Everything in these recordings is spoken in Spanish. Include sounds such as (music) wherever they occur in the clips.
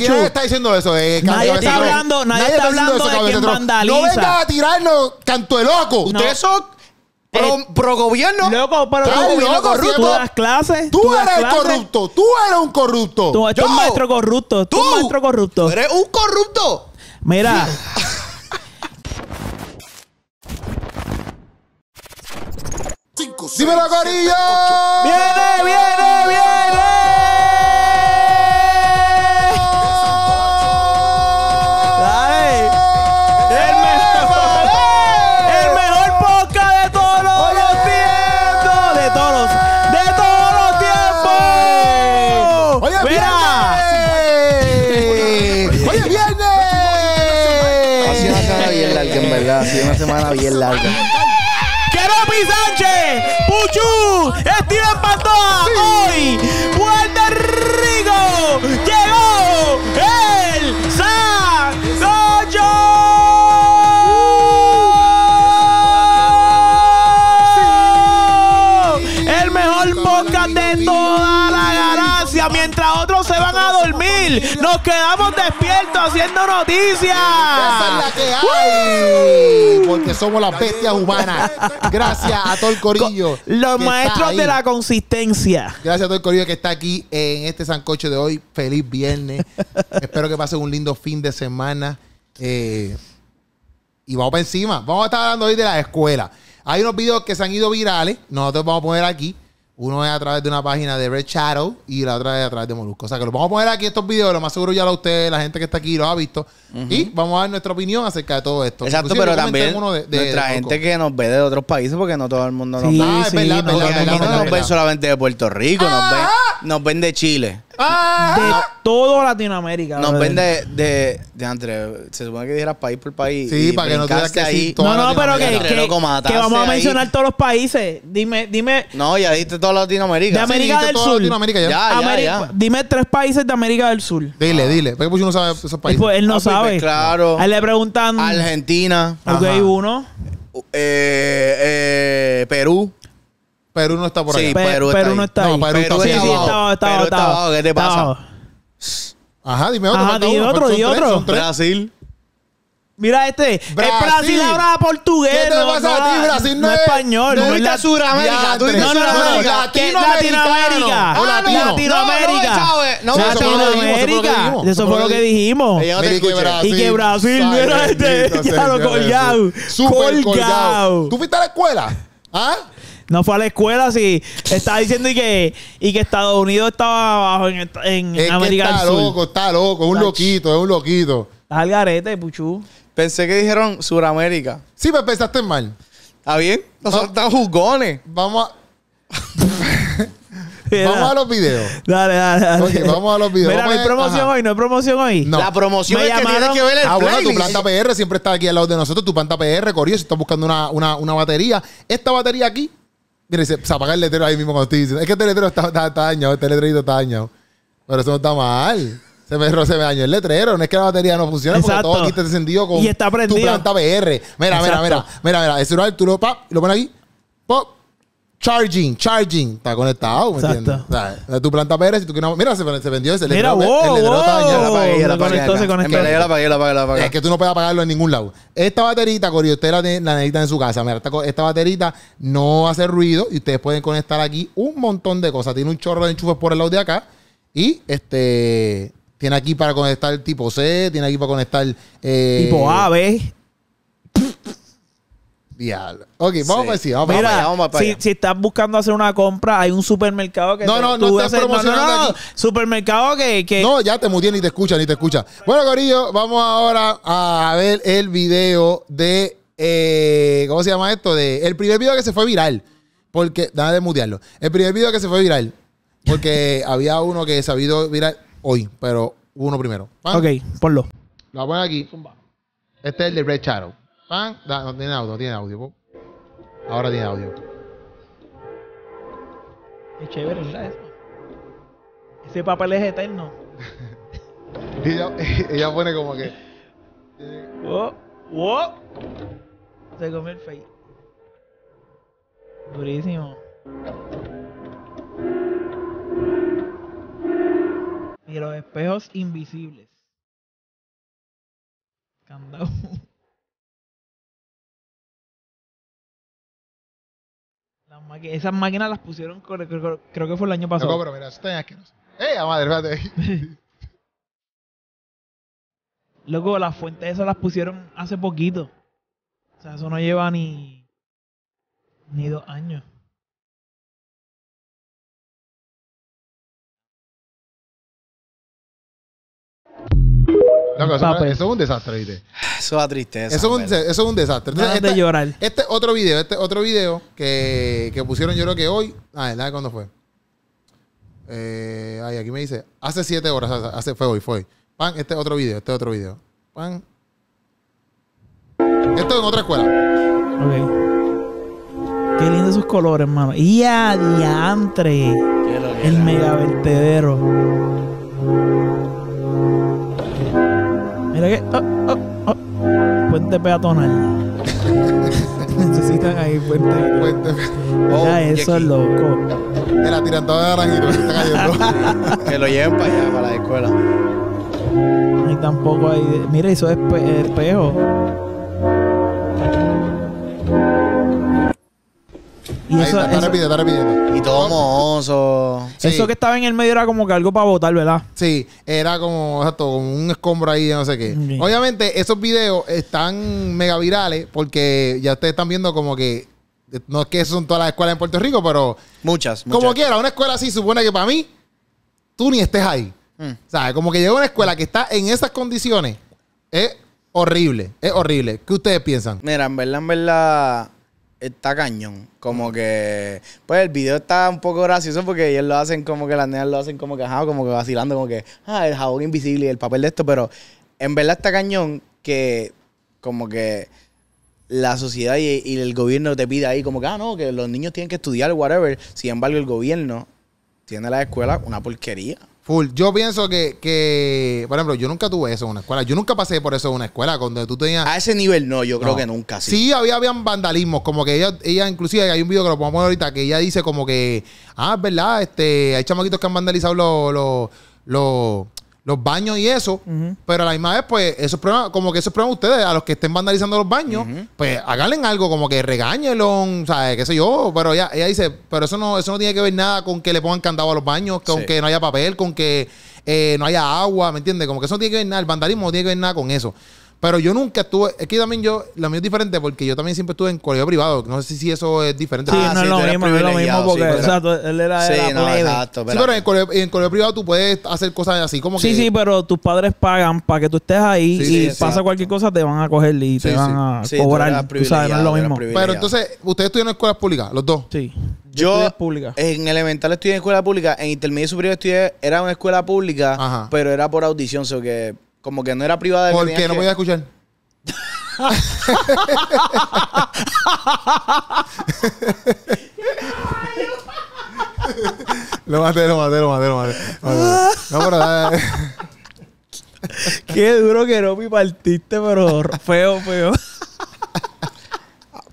¿Quién está diciendo eso? Eh, nadie, está hablando, nadie, está hablando, de, quien vandaliza. No venga a tirarnos canto de loco. Ustedes son... Pro, eh, gobierno. Loco, pero tú, gobierno corrupto. Tú clases. Tú, eres corrupto. Tú eres un corrupto. Tú, eres un maestro corrupto. Tú, un maestro corrupto. eres un corrupto. Mira. (laughs) Dímelo, Corillo. Viene, viene. una bien larga. Sánchez! ¡Puchu! ¡Steven Pantoa! ¡Hoy! ¡Puerto Rico! ¡Llegó el Sancocho! Yo El mejor podcast de toda la galaxia. Mientras otros se van a dormir, nos quedamos despiertos haciendo noticias. Esa Porque somos las bestias humanas. Gracias a todo el corillo. Los maestros de la consistencia. Gracias a todo el corillo que está aquí en este Sancoche de hoy. Feliz viernes. (laughs) Espero que pasen un lindo fin de semana. Eh, y vamos para encima. Vamos a estar hablando hoy de la escuela. Hay unos videos que se han ido virales. Nosotros vamos a poner aquí. Uno es a través de una página de Red Shadow y la otra es a través de Molusco. O sea que lo vamos a poner aquí estos videos, lo más seguro ya lo usted, la gente que está aquí lo ha visto. Y vamos a dar nuestra opinión acerca de todo esto. Exacto, pero también nuestra gente que nos ve de otros países porque no todo el mundo nos ve. Ah, es verdad, no, no, no, nos ven solamente de Puerto Rico, ah, nos ven nos vende Chile. Ah. De todo Latinoamérica. Nos vende de, de André, se supone que dijeras país por país. Sí, para que no tengas que ahí. No, no, pero que, que, vamos a mencionar todos los países. Dime, dime, No, ya dijiste toda Latinoamérica. De América dijiste del toda Sur. Latinoamérica ya. Ya. dime tres países de América del Sur. Dile, ah. dile. ¿Por qué no sabe esos países? pues, él no ah, pues, sabe. Pues, claro. A él le preguntan. Argentina, Ok, uno. eh, eh, Perú, Perú no está por ahí. Sí, Pe- Perú, está Perú no está ahí. No, Perú está Sí, sí, abajo. estaba, estaba, Perú está abajo, ¿qué te pasa? Estaba. Ajá, dime otro. Ajá, falta di uno, otro, di son tres, otro. tres. Brasil. Mira este, Brasil. es Brasil ahora portugués. ¿Qué te no, pasa no, a ti? Brasil no, es español. No, es la- Sudamérica. Tú dices No, no, no, ¿Qué es Latinoamérica? Latinoamericano. O Ah, no, Latinoamérica. no, Chávez, no, eso eso fue lo que Latinoamérica. dijimos. Eso fue lo que dijimos. Ella que Brasil. Y que Brasil, mira este, ya lo (laughs) colgado, Jesús. colgado. colgado. ¿Tú fuiste a la escuela? ¿Ah? no fue a la escuela si estaba diciendo y que, Estados Unidos estaba abajo en, en América que está loco, está loco, es un loquito, es un loquito. Estás al garete, puchú. Pensé que dijeron Suramérica. Sí, pero pues pensaste mal. ¿Está bien? Nosotros estamos ah. jugones. Vamos a... (laughs) Vamos a los videos. Dale, dale, dale. vamos a los videos. Mira, no hay promoción hoy, no hay promoción hoy. La promoción es que tiene que ver el Ah, bueno, tu planta PR siempre está aquí al lado de nosotros. Tu planta PR, Corillo, si estás buscando una batería. Esta batería aquí Mira, se, pues, apaga el letrero ahí mismo cuando estoy diciendo. Es que este letrero está, está, dañado, este letrerito está dañado. Pero eso no está mal. Se me, se me, dañó el letrero. No es que la batería no funcione Exacto. porque todo aquí está encendido con tu planta PR. Mira, mira, mira. Mira, mira. El tú lo, lo pones aquí. Pop. Charging, charging, está conectado, ¿me entiendes? O sea, tu planta Pérez, si tú quieres. Mira, se, vendió ese. Mira, wow, El Yo la pagué, la pagué. la pagué, la pagué, la Es que tú no puedes apagarlo en ningún lado. Esta baterita, Corio, usted la, necesita en su casa. esta, baterita no hace ruido y ustedes pueden conectar aquí un montón de cosas. Tiene un chorro de enchufes por el lado de acá y este tiene aquí para conectar tipo C, tiene aquí para conectar eh, Tipo A, B, Ok, vamos a si vamos a vamos si, si estás buscando hacer una compra, hay un supermercado que. No, no, no estás promocionando. Supermercado que, No, ya te muteé, ni te escucha, ni te escucha. Bueno, Corillo, vamos ahora a ver el video de. Eh, ¿Cómo se llama esto? De, el primer video que se fue viral. Porque. Nada de mutearlo. El primer video que se fue viral. Porque (laughs) había uno que se ha ido viral hoy, pero uno primero. Ok, ponlo. Lo voy a poner aquí. Este es el de Red Shadow. Pan. no tiene audio, no tiene audio. Ahora tiene audio. Es chévere, ¿verdad? Eso? Ese papel es eterno. (laughs) ella, (laughs) ella, pone como que. Se come el face. Durísimo. Y los espejos invisibles. Candado. (laughs) esas máquinas las pusieron, creo, que fue el año pasado. No, pero ¡Eh, mira, madre, (laughs) Loco, las fuentes esas las pusieron hace poquito. O sea, eso no lleva ni. ni dos años. Pues. eso, es un desastre, ¿viste? Eso tristeza. Eso es un, eso es un desastre. de este, llorar. Este otro video, este otro video que, pusieron yo creo que hoy. a ah, ¿verdad? ¿Cuándo fue? Eh, ay, aquí me dice. Hace siete horas. Hace, fue hoy, fue hoy. Pan, este otro video, este otro video. Pan. Esto en otra escuela. Ok. Qué lindos sus colores, mano. ¡Y El mega vertedero. Mira que. Oh, oh, oh. Puente peatonal. (laughs) Necesitan ahí puente. puente. Mira, oh, eso es loco. Mira, tiran todo de naranjito se está cayendo. (laughs) que lo lleven para allá, para la escuela. Y tampoco hay. Mira, eso es espejo. Y está, está repitiendo, está repitiendo. Y todo mozo eso que estaba en el medio era como que algo para votar, ¿verdad? Sí, era como, exacto, un escombro ahí no sé qué. Obviamente, esos videos están mega virales porque ya ustedes están viendo como que, no es que son todas las escuelas en Puerto Rico, pero Muchas, muchas. como quiera, una escuela así supone que para mí, tú ni estés ahí. Mm. O ¿Sabes? Como que llega una escuela que está en esas condiciones, es horrible, es horrible. ¿Qué ustedes piensan? Mira, en verdad, en verdad, está cañón. Como que, pues el video está un poco gracioso porque ellos lo hacen como que las nenas lo hacen como que, como que vacilando, como que, ah, el jabón invisible y el papel de esto, pero en verdad está cañón que como que la sociedad y, el gobierno te pide ahí como que, ah, no, que los niños tienen que estudiar, whatever. Sin embargo, el gobierno tiene la escuela una porquería. Full. Yo pienso que, que, por ejemplo, yo nunca tuve eso en una escuela. Yo nunca pasé por eso en una escuela, cuando tú tenías... A ese nivel no, yo creo que nunca. Sí, había habían vandalismos, como que ella, ella inclusive, hay un video que lo podemos ahorita, que ella dice como que, ah, es verdad, este, hay chamaquitos que han vandalizado los los baños y eso, pero a la misma vez, pues, es problema, como que esos prueba ustedes, a los que estén vandalizando los baños, pues háganle algo, como que regáñenlo, sea, qué sé yo, pero ella, ella dice, pero eso no, eso no tiene que ver nada con que le pongan candado a los baños, con que no haya papel, con que eh, no haya agua, ¿me entiendes? Como que eso no tiene que ver nada, el vandalismo no tiene que ver nada con eso. Pero yo nunca estuve, es que también yo, lo mío es diferente porque yo también siempre estuve en colegio privado. No sé si eso es diferente. Sí, ah, no, sí, lo mismo, es lo mismo, porque, él era, sí, no, pero en colegio, privado tú puedes hacer cosas así como que... Sí, sí, pero tus padres pagan para que tú estés ahí y pasa cualquier cosa, te van a coger y te van a cobrar. Tú, O sabes, no es lo mismo. Pero entonces, ¿ustedes estudian en escuelas públicas, los dos? Sí. Yo en elemental estudié en escuela pública, en intermedio superior estudié, era una escuela pública, pero era por audición, o sea que como que no era privada de Porque no podía escuchar. (laughs) lo maté, lo maté, lo maté, lo maté. No, pero. Qué duro que no me partiste, pero feo, feo.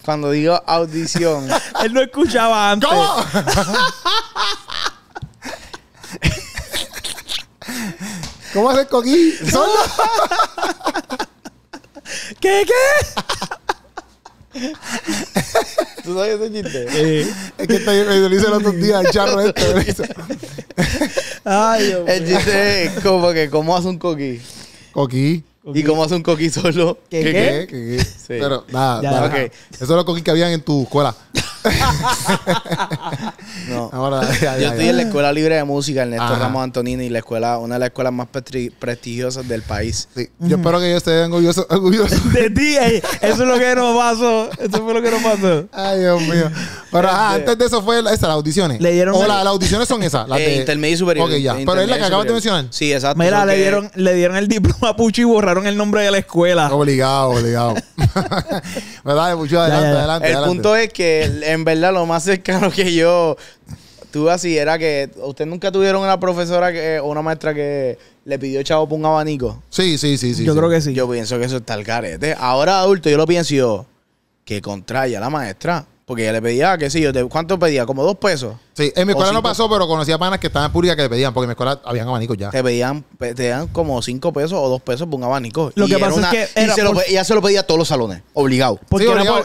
Cuando digo audición. Él no escuchaba antes. ¿Cómo? (laughs) ¿Cómo haces coquí? ¿Solo? (laughs) ¿Qué, qué? ¿Tú sabes ese chiste? Sí. Es que estoy, me lo hice los otro días, el charro este. Ay, El chiste es como que, ¿cómo hace un coquí? Coquí. ¿Y cómo hace un coquí solo? ¿Qué, qué? Sí. Pero nada, nada. Okay. Esos son los coquí que habían en tu escuela. (laughs) no. (laughs) yo estoy en la Escuela Libre de Música, En Ajá. Ramos Antonini, la escuela, una de las escuelas más prestigiosas del país. Yo espero que yo esté orgulloso, (laughs) De ti, eh. eso es lo que nos pasó. Eso fue lo que nos pasó. Ay, Dios mío. Pero este antes de eso fue las audiciones. Le dieron o las audiciones son esas. Eh, de... Intermedio superior. Ok, ya. Pero es la que acabas de mencionar. Sí, exacto. Mira, le, dieron, le dieron el diploma a Pucho y borraron el nombre de la escuela. Obligado, obligado. ¿Verdad, pues Adelante, adelante. El punto es que en verdad, lo más cercano que yo tuve así era que usted nunca tuvieron una profesora que, o una maestra que le pidió chavo por un abanico. Sí, sí, sí, sí. Yo creo que sí. Yo pienso que eso está el carete. Ahora adulto, yo lo pienso yo, que contraya la maestra. Porque ella le pedía, que sí yo, ¿cuánto pedía? ¿Como dos pesos? Sí, en mi escuela no pasó, pero conocía panas que estaban en pública que le pedían, porque en mi escuela habían abanicos ya. Te pedían, te dan como cinco pesos o dos pesos por un abanico. Lo que pasa es que y se ella se lo pedía a todos los salones, obligado.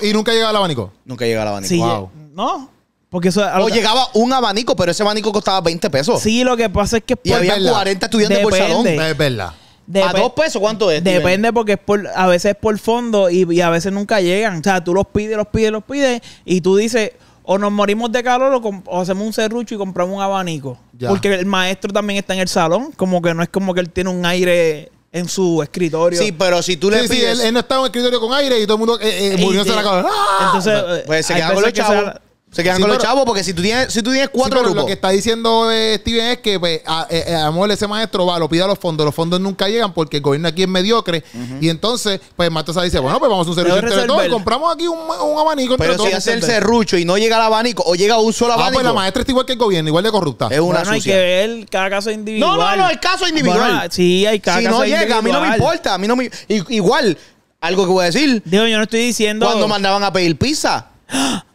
Y nunca llegaba el abanico. Nunca llegaba el abanico. No, porque eso... O llegaba un abanico, pero ese abanico costaba 20 pesos. Sí, lo que pasa es que... Y había 40 estudiantes por salón. Es verdad. ¿A dos pesos cuánto es? Depende porque por, a veces es por fondo y, a veces nunca llegan. O sea, tú los pides, los pides, los pides y tú dices, o nos morimos de calor o, hacemos un serrucho y compramos un abanico. Porque el maestro también está en el salón, como que no es como que él tiene un aire en su escritorio. Sí, pero si tú le pides... él, no está en un escritorio con aire y todo el mundo eh, eh la cabeza. Entonces, pues, pues se queda se quedan con los chavos porque si tú tienes, si tú tienes cuatro sí, pero grupos. Lo que está diciendo eh, Steven es que pues, a, eh, eh, a, a, ese maestro va, lo pida a los fondos, los fondos nunca llegan porque el gobierno aquí es mediocre. Y entonces, pues Matosa dice, bueno, pues vamos a un servicio entre todos, compramos aquí un, un abanico. Pero si hace el serrucho y no llega el abanico o llega un solo abanico. Ah, pues la maestra está igual que el gobierno, igual de corrupta. Es una bueno, hay que ver cada caso individual. No, no, no, el caso individual. sí, hay individuales. si no llega, a mí no me importa, a mí no me... Igual, algo que voy a decir. Digo, yo no estoy diciendo... Cuando mandaban a pedir pizza. (gasps) (gasps)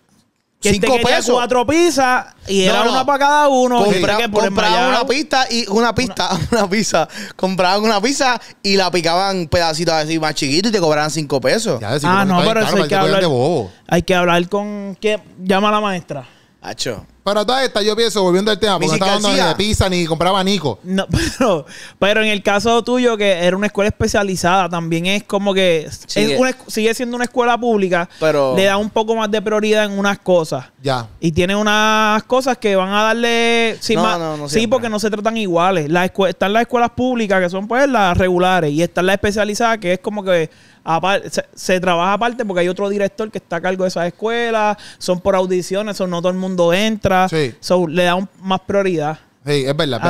5 cinco pesos. cuatro pizzas y era una para cada uno. compraban una pista y una pista, (laughs) una, pizza. Compraban una pizza y la picaban pedacitos así más chiquitos y te cobraban cinco pesos. Ah, no, pero hay que hablar. Hay que hablar con. ¿qué? Llama a la maestra. Pero toda esta, yo pienso, volviendo al tema, porque no estaba ni de pizza ni compraba Nico. No, (laughs) pero, en el caso tuyo, que era una escuela especializada, también es como que sigue siendo una escuela pública, pero le da un poco más de prioridad en unas cosas. Ya. Y tiene unas cosas que van a darle. Sí, sí porque no se tratan iguales. están las escuelas públicas, que son pues las regulares, y están las especializadas, que es como que se, trabaja aparte porque hay otro director que está a cargo de esas escuelas, son por audiciones, son no todo el mundo entra, le dan más prioridad. Sí, es verdad,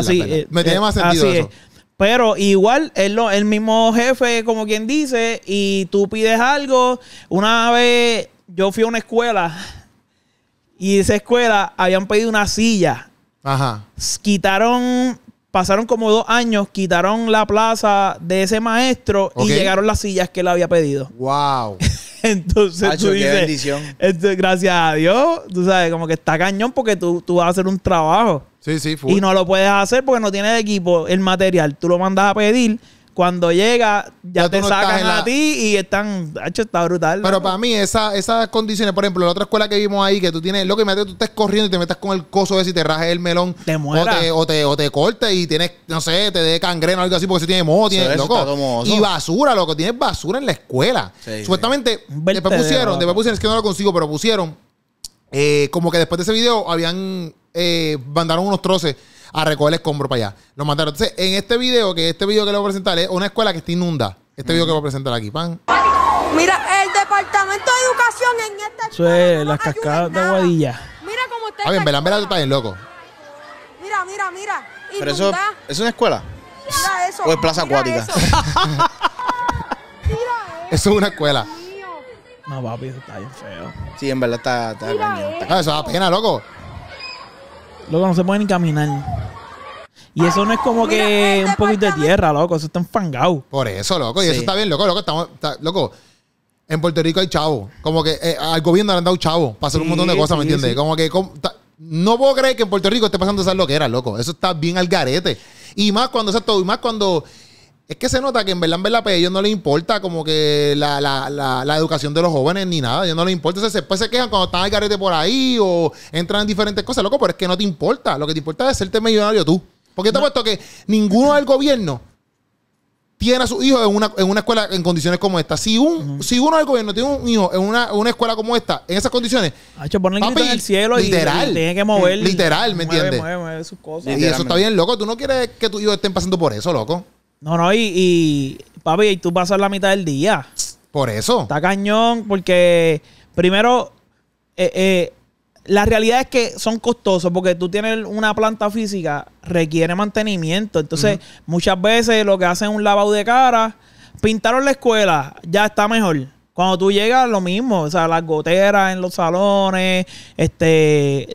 Me tiene más sentido eso. Pero igual es el mismo jefe, como quien dice, y tú pides algo. Una vez yo fui a una escuela y esa escuela habían pedido una silla. Ajá. Quitaron Pasaron como dos años, quitaron la plaza de ese maestro y llegaron las sillas que él había pedido. ¡Wow! (laughs) Entonces tú dices, bendición. gracias a Dios, tú sabes, como que está cañón porque tú, vas a hacer un trabajo. Sí, sí, Y no lo puedes hacer porque no tienes equipo, el material. Tú lo mandas a pedir cuando llega, ya, te sacan a ti y están. Hacho, está brutal. Pero para mí, esas condiciones, por ejemplo, la otra escuela que vimos ahí, que tú tienes, lo que tú estás corriendo y te metas con el coso ese y te rajes el melón. Te mueras. O te, o cortes y tienes, no sé, te dé cangreno o algo así, porque si tiene moho, tienes, loco. Y basura, loco, tienes basura en la escuela. Supuestamente, después pusieron, después pusieron, es que no lo consigo, pero pusieron, eh, como que después de ese video habían, eh, mandaron unos troces a recoger escombro para allá. Lo mataron. Entonces, en este video, que este video que le voy a presentar es una escuela que está inunda. Este video que voy a presentar aquí, pan. Mira, el departamento de educación en esta Eso las cascadas de Aguadilla. Mira cómo está. Ah, bien, verdad tú estás bien, loco. Mira, mira, mira. Pero eso es una escuela. Mira eso. O es plaza acuática. Eso. (laughs) mira eso. es una escuela. No, papi, eso está bien feo. Sí, en verdad está, está Mira ah, eso da pena, loco. Loco, no se pueden ni caminar. Y eso no es como que este un poquito de tierra, loco. Eso está enfangado. Por eso, loco. Y eso está bien, loco, loco. Estamos, loco. En Puerto Rico hay chavo. Como que eh, al gobierno le han dado chavo para hacer un montón de cosas, ¿me entiendes? Como que no puedo creer que en Puerto Rico esté pasando esas loqueras, loco. Eso está bien al garete. Y más cuando, todo y más cuando es que se nota que en verdad, en verdad, pues, a ellos no les importa como que la, educación de los jóvenes ni nada. A ellos no les importa. Entonces, después se quejan cuando están al carete por ahí o entran en diferentes cosas. Loco, pero es que no te importa. Lo que te importa es serte millonario tú. Porque te he puesto que ninguno del gobierno tiene a sus hijos en una, escuela en condiciones como esta. Si, un, si uno del gobierno tiene un hijo en una, escuela como esta, en esas condiciones. ha hecho en el cielo literal, y, tiene que mover. Literal, ¿me entiendes? sus cosas. Y eso está bien, loco. Tú no quieres que tus hijos estén pasando por eso, loco. No, no, y, y papi, y tú pasas la mitad del día. Por eso. Está cañón, porque primero, eh, eh, la realidad es que son costosos porque tú tienes una planta física, requiere mantenimiento. Entonces, muchas veces lo que hacen es un lavado de cara, pintaron la escuela, ya está mejor. Cuando tú llegas, lo mismo, o sea, las goteras en los salones, este,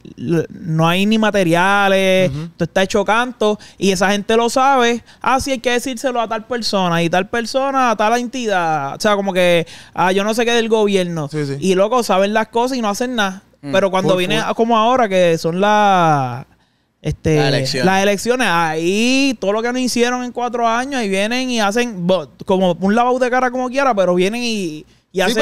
no hay ni materiales, todo estás hecho canto y esa gente lo sabe. así ah, hay que decírselo a tal persona y tal persona a tal entidad. O sea, como que, ah, yo no sé qué del gobierno. Y loco, saben las cosas y no hacen nada. Mm. Pero cuando viene como ahora, que son las este, las elecciones, ahí todo lo que no hicieron en cuatro años, y vienen y hacen como un lavado de cara como quiera, pero vienen y, y sí,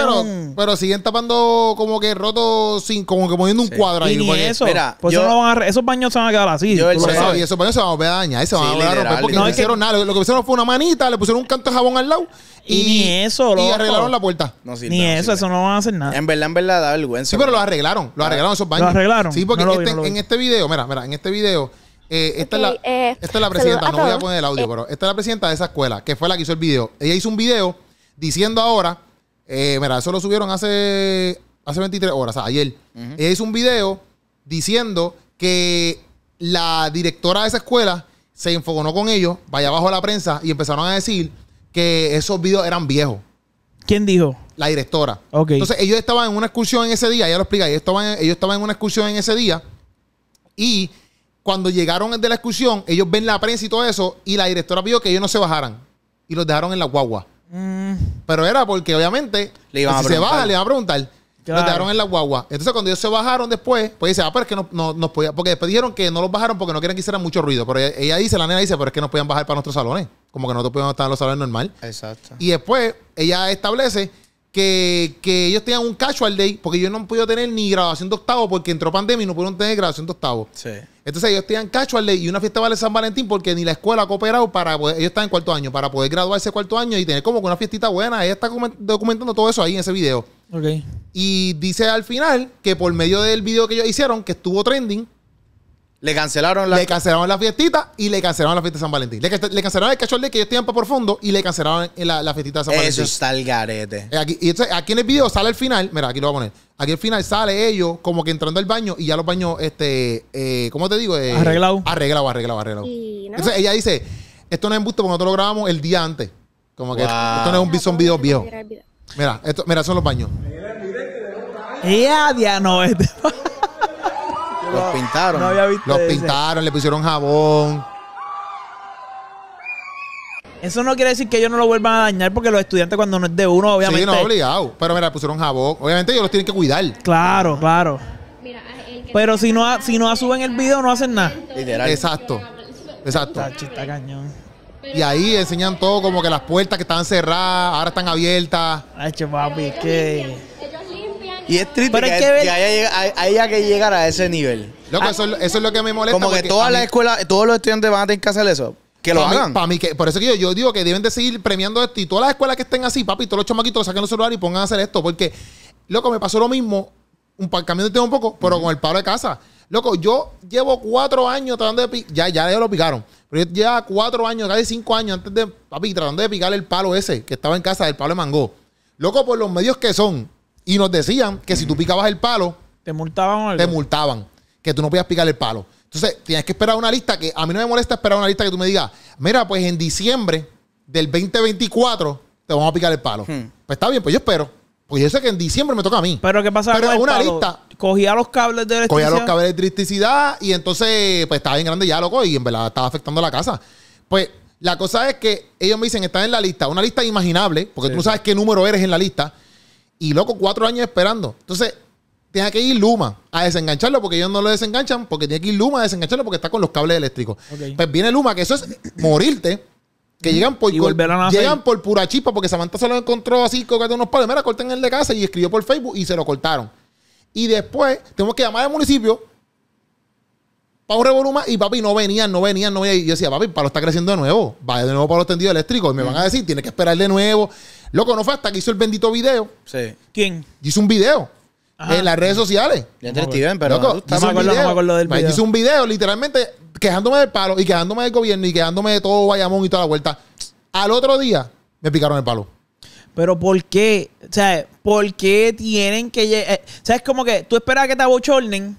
pero, siguen tapando como que roto sin, como que poniendo un cuadro ahí. ni eso. pues eso no van a, esos baños se van a quedar así. eso, y esos baños se van a van a romper porque no, hicieron nada. Lo que hicieron fue una manita, le pusieron un canto de jabón al lado y, ni eso, arreglaron la puerta. ni eso, eso no van a hacer nada. En verdad, en verdad, da vergüenza. Sí, pero lo arreglaron, lo ah. arreglaron esos baños. Lo arreglaron. Sí, porque este, en, este, video, mira, mira, en este video. Eh, esta, es la, eh, esta la presidenta, no voy a poner el audio, eh. pero esta es la presidenta de esa escuela, que fue la que hizo el video. Ella hizo un video diciendo ahora eh, mira, eso lo subieron hace, hace 23 horas, ayer. Ella hizo un video diciendo que la directora de esa escuela se enfogonó con ellos, vaya abajo a la prensa, y empezaron a decir que esos videos eran viejos. ¿Quién dijo? La directora. Entonces, ellos estaban en una excursión en ese día, Ya lo explica, ellos estaban, ellos estaban en una excursión en ese día y cuando llegaron de la excursión, ellos ven la prensa y todo eso, y la directora pidió que ellos no se bajaran y los dejaron en la guagua. Mm. Pero era porque obviamente, le si se baja, le va a preguntar. le Los en la guagua. Entonces, cuando ellos se bajaron después, pues dice, ah, pero es que no, nos Porque después dijeron que no los bajaron porque no querían que hicieran mucho ruido. Pero ella, dice, la nena dice, pero es que no podían bajar para nuestros salones. Como que no nosotros podían estar en los salones normal. Exacto. Y después, ella establece que, ellos tenían un casual day, porque yo no han tener ni graduación de octavo, porque entró pandemia y no pudieron tener graduación de octavo. Sí. Entonces ellos tenían casual day y una fiesta vale San Valentín porque ni la escuela ha cooperado para poder, ellos están en cuarto año, para poder graduarse cuarto año y tener como que una fiestita buena. Ella está documentando todo eso ahí en ese video. Okay. Y dice al final que por medio del video que ellos hicieron, que estuvo trending, le cancelaron la... Le cancelaron fiestita y le cancelaron la fiesta de San Valentín. Le, cancelaron el cachorro de que ellos por profundo y le cancelaron eh, la, la, fiestita de San Valentín. Eso está el garete. Eh, aquí, y entonces, aquí en el video sale el final. Mira, aquí lo voy a poner. Aquí al final sale ellos como que entrando al baño y ya los baños, este, eh, ¿cómo te digo? Eh, arreglado. Arreglado, arreglado, arreglado. Entonces ella dice, esto no es embuste porque nosotros lo grabamos el día antes. Como que esto, no es un video viejo. Mira, esto, mira, son los baños. Ya, no, este... Los ah, pintaron. Los pintaron, le pusieron jabón. Eso no quiere decir que ellos no lo vuelvan a dañar porque los estudiantes cuando no es de uno, obviamente. Sí, no, obligado. Pero mira, pusieron jabón. Obviamente ellos los tienen que cuidar. Claro, claro. pero si no, si no suben el video, no hacen nada. Literal. Exacto. Exacto. Está, cañón. Y ahí enseñan todo, como que las puertas que estaban cerradas, ahora están abiertas. Ay, papi, qué. Y es triste que, que haya que llegar a ese nivel. Loco, ah, eso, es lo- que me molesta. Como que todas las escuelas, todos los estudiantes van a tener que hacer eso. Que lo hagan. mí que, por eso que yo, digo que deben de seguir premiando esto y todas las escuelas que estén así, papi, todos los chamaquitos saquen los celulares y pongan a hacer esto. Porque, loco, me pasó lo mismo, un cambio de tema un poco, pero con el palo de casa. Loco, yo llevo cuatro años tratando de ya, ya ellos lo picaron, pero yo llevo cuatro años, casi cinco años antes de, papi, tratando de picar el palo ese que estaba en casa, del palo de mango. Loco, por los medios que son, y nos decían que si tú picabas el palo, te multaban. Te multaban. Que tú no podías picar el palo. Entonces, tienes que esperar una lista que a mí no me molesta esperar una lista que tú me digas, mira, pues en diciembre del 2024 te vamos a picar el palo. Hmm. Pues está bien, pues yo espero. Pues yo sé que en diciembre me toca a mí. Pero ¿qué pasa? con una palo? lista. Cogía los cables de electricidad. Cogía los cables de electricidad y entonces, pues estaba bien grande ya, loco, y en verdad estaba afectando la casa. Pues la cosa es que ellos me dicen, están en la lista, una lista imaginable, porque tú no sabes qué número eres en la lista. Y loco, cuatro años esperando. Entonces, tiene que ir Luma a desengancharlo porque ellos no lo desenganchan, porque tiene que ir Luma a desengancharlo porque está con los cables eléctricos. Pues viene Luma, que eso es morirte. Que llegan por, llegan por pura chispa porque Samantha se lo encontró así, con unos palos. Mira, corten el de casa y escribió por Facebook y se lo cortaron. Y después tenemos que llamar al municipio para un revoluma y papi no venían, no venían, no venían. Y yo decía, papi, el palo está creciendo de nuevo. Vaya de nuevo para los tendidos eléctricos. Y me van a mm. decir, tiene que esperar de nuevo. Loco, no fue hasta que hizo el bendito video. Sí. ¿Quién? Hizo un video. En las redes sociales. Ya te Steven, pero Loco, no, hizo un video. del Hizo un video, literalmente, quejándome del palo y quejándome del gobierno y quejándome de todo Bayamón y toda la vuelta. Al otro día, me picaron el palo. Pero ¿por qué? O sea, ¿por qué tienen que ¿Sabes eh, O como que tú esperas que te abochornen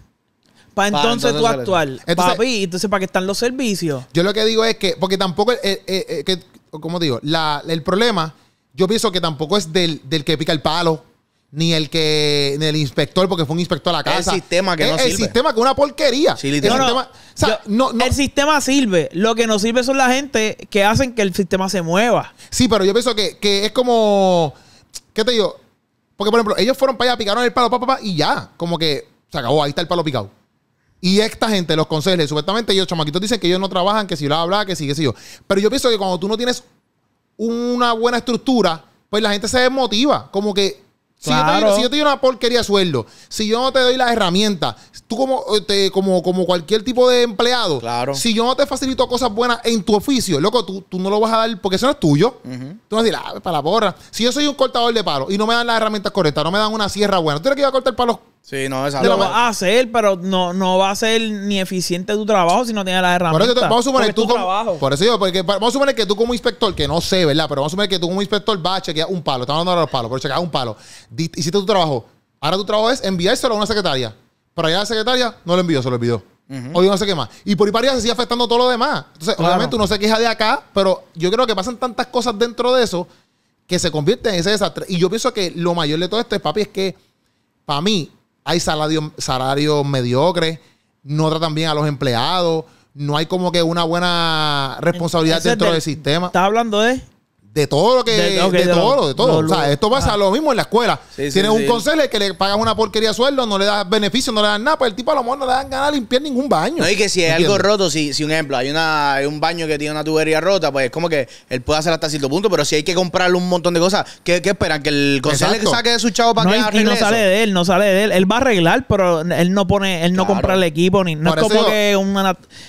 para entonces, tu tú actuar. Entonces, Papi, entonces ¿para qué están los servicios? Yo lo que digo es que, porque tampoco, eh, eh, como digo, el problema yo pienso que tampoco es del, que pica el palo, ni el que ni el inspector porque fue un inspector a la casa. El sistema que no sirve. El sistema que es una porquería. el, no, sistema, el sistema sirve. Lo que no sirve son la gente que hacen que el sistema se mueva. Sí, pero yo pienso que, es como. ¿Qué te digo? Porque, por ejemplo, ellos fueron para allá, picaron el palo, papá, pa, y ya. Como que se acabó, ahí está el palo picado. Y esta gente, los consejos, supuestamente ellos, chamaquitos, dicen que ellos no trabajan, que si bla, bla, que sí, que sí yo. Pero yo pienso que cuando tú no tienes una buena estructura, pues la gente se desmotiva. Como que si, yo te, doy una porquería sueldo, si yo no te doy las herramientas, tú como, te, este, como, como cualquier tipo de empleado, claro. si yo no te facilito cosas buenas en tu oficio, loco, tú, tú no lo vas a dar porque eso no es tuyo. Tú vas a decir, ah, pues, para la porra. Si yo soy un cortador de palos y no me dan las herramientas correctas, no me dan una sierra buena, ¿tú que iba a cortar palos Sí, no, Lo va a hacer, pero no, no va a ser ni eficiente tu trabajo si no tienes las herramientas. Por eso, vamos a suponer yo, porque vamos a suponer que tú como inspector, que no sé, ¿verdad? Pero vamos a suponer que tú como inspector vas a chequear un palo, estamos hablando de los palos, pero chequear un palo. Hiciste tu trabajo. Ahora tu trabajo es enviárselo a una secretaria. Pero allá la secretaria no lo envió, se lo olvidó. O no sé qué más. Y por ahí para allá se sigue afectando todo lo demás. Entonces, obviamente uno se queja de acá, pero yo creo que pasan tantas cosas dentro de eso que se convierte en ese desastre. Y yo pienso que lo mayor de todo esto papi, es que para mí hay salarios salario mediocres, no tratan bien a los empleados, no hay como que una buena responsabilidad dentro del, del sistema. ¿Estás hablando de de todo lo que. De, todo, de todo. o sea, esto pasa ah. lo mismo en la escuela. Tienes un sí. consejero que le pagas una porquería sueldo, no le das beneficio, no le das nada, pues el tipo a lo mejor no le dan ganas de limpiar ningún baño. No, y que si es algo roto, si, si un ejemplo, hay, una, un baño que tiene una tubería rota, pues es como que él puede hacer hasta cierto punto, pero si hay que comprarle un montón de cosas, ¿qué, qué esperan? Que el que saque de su chavo para no, que arregle. Y no sale de él, no sale de él. Él va a arreglar, pero él no pone, él no compra el equipo, ni no es como que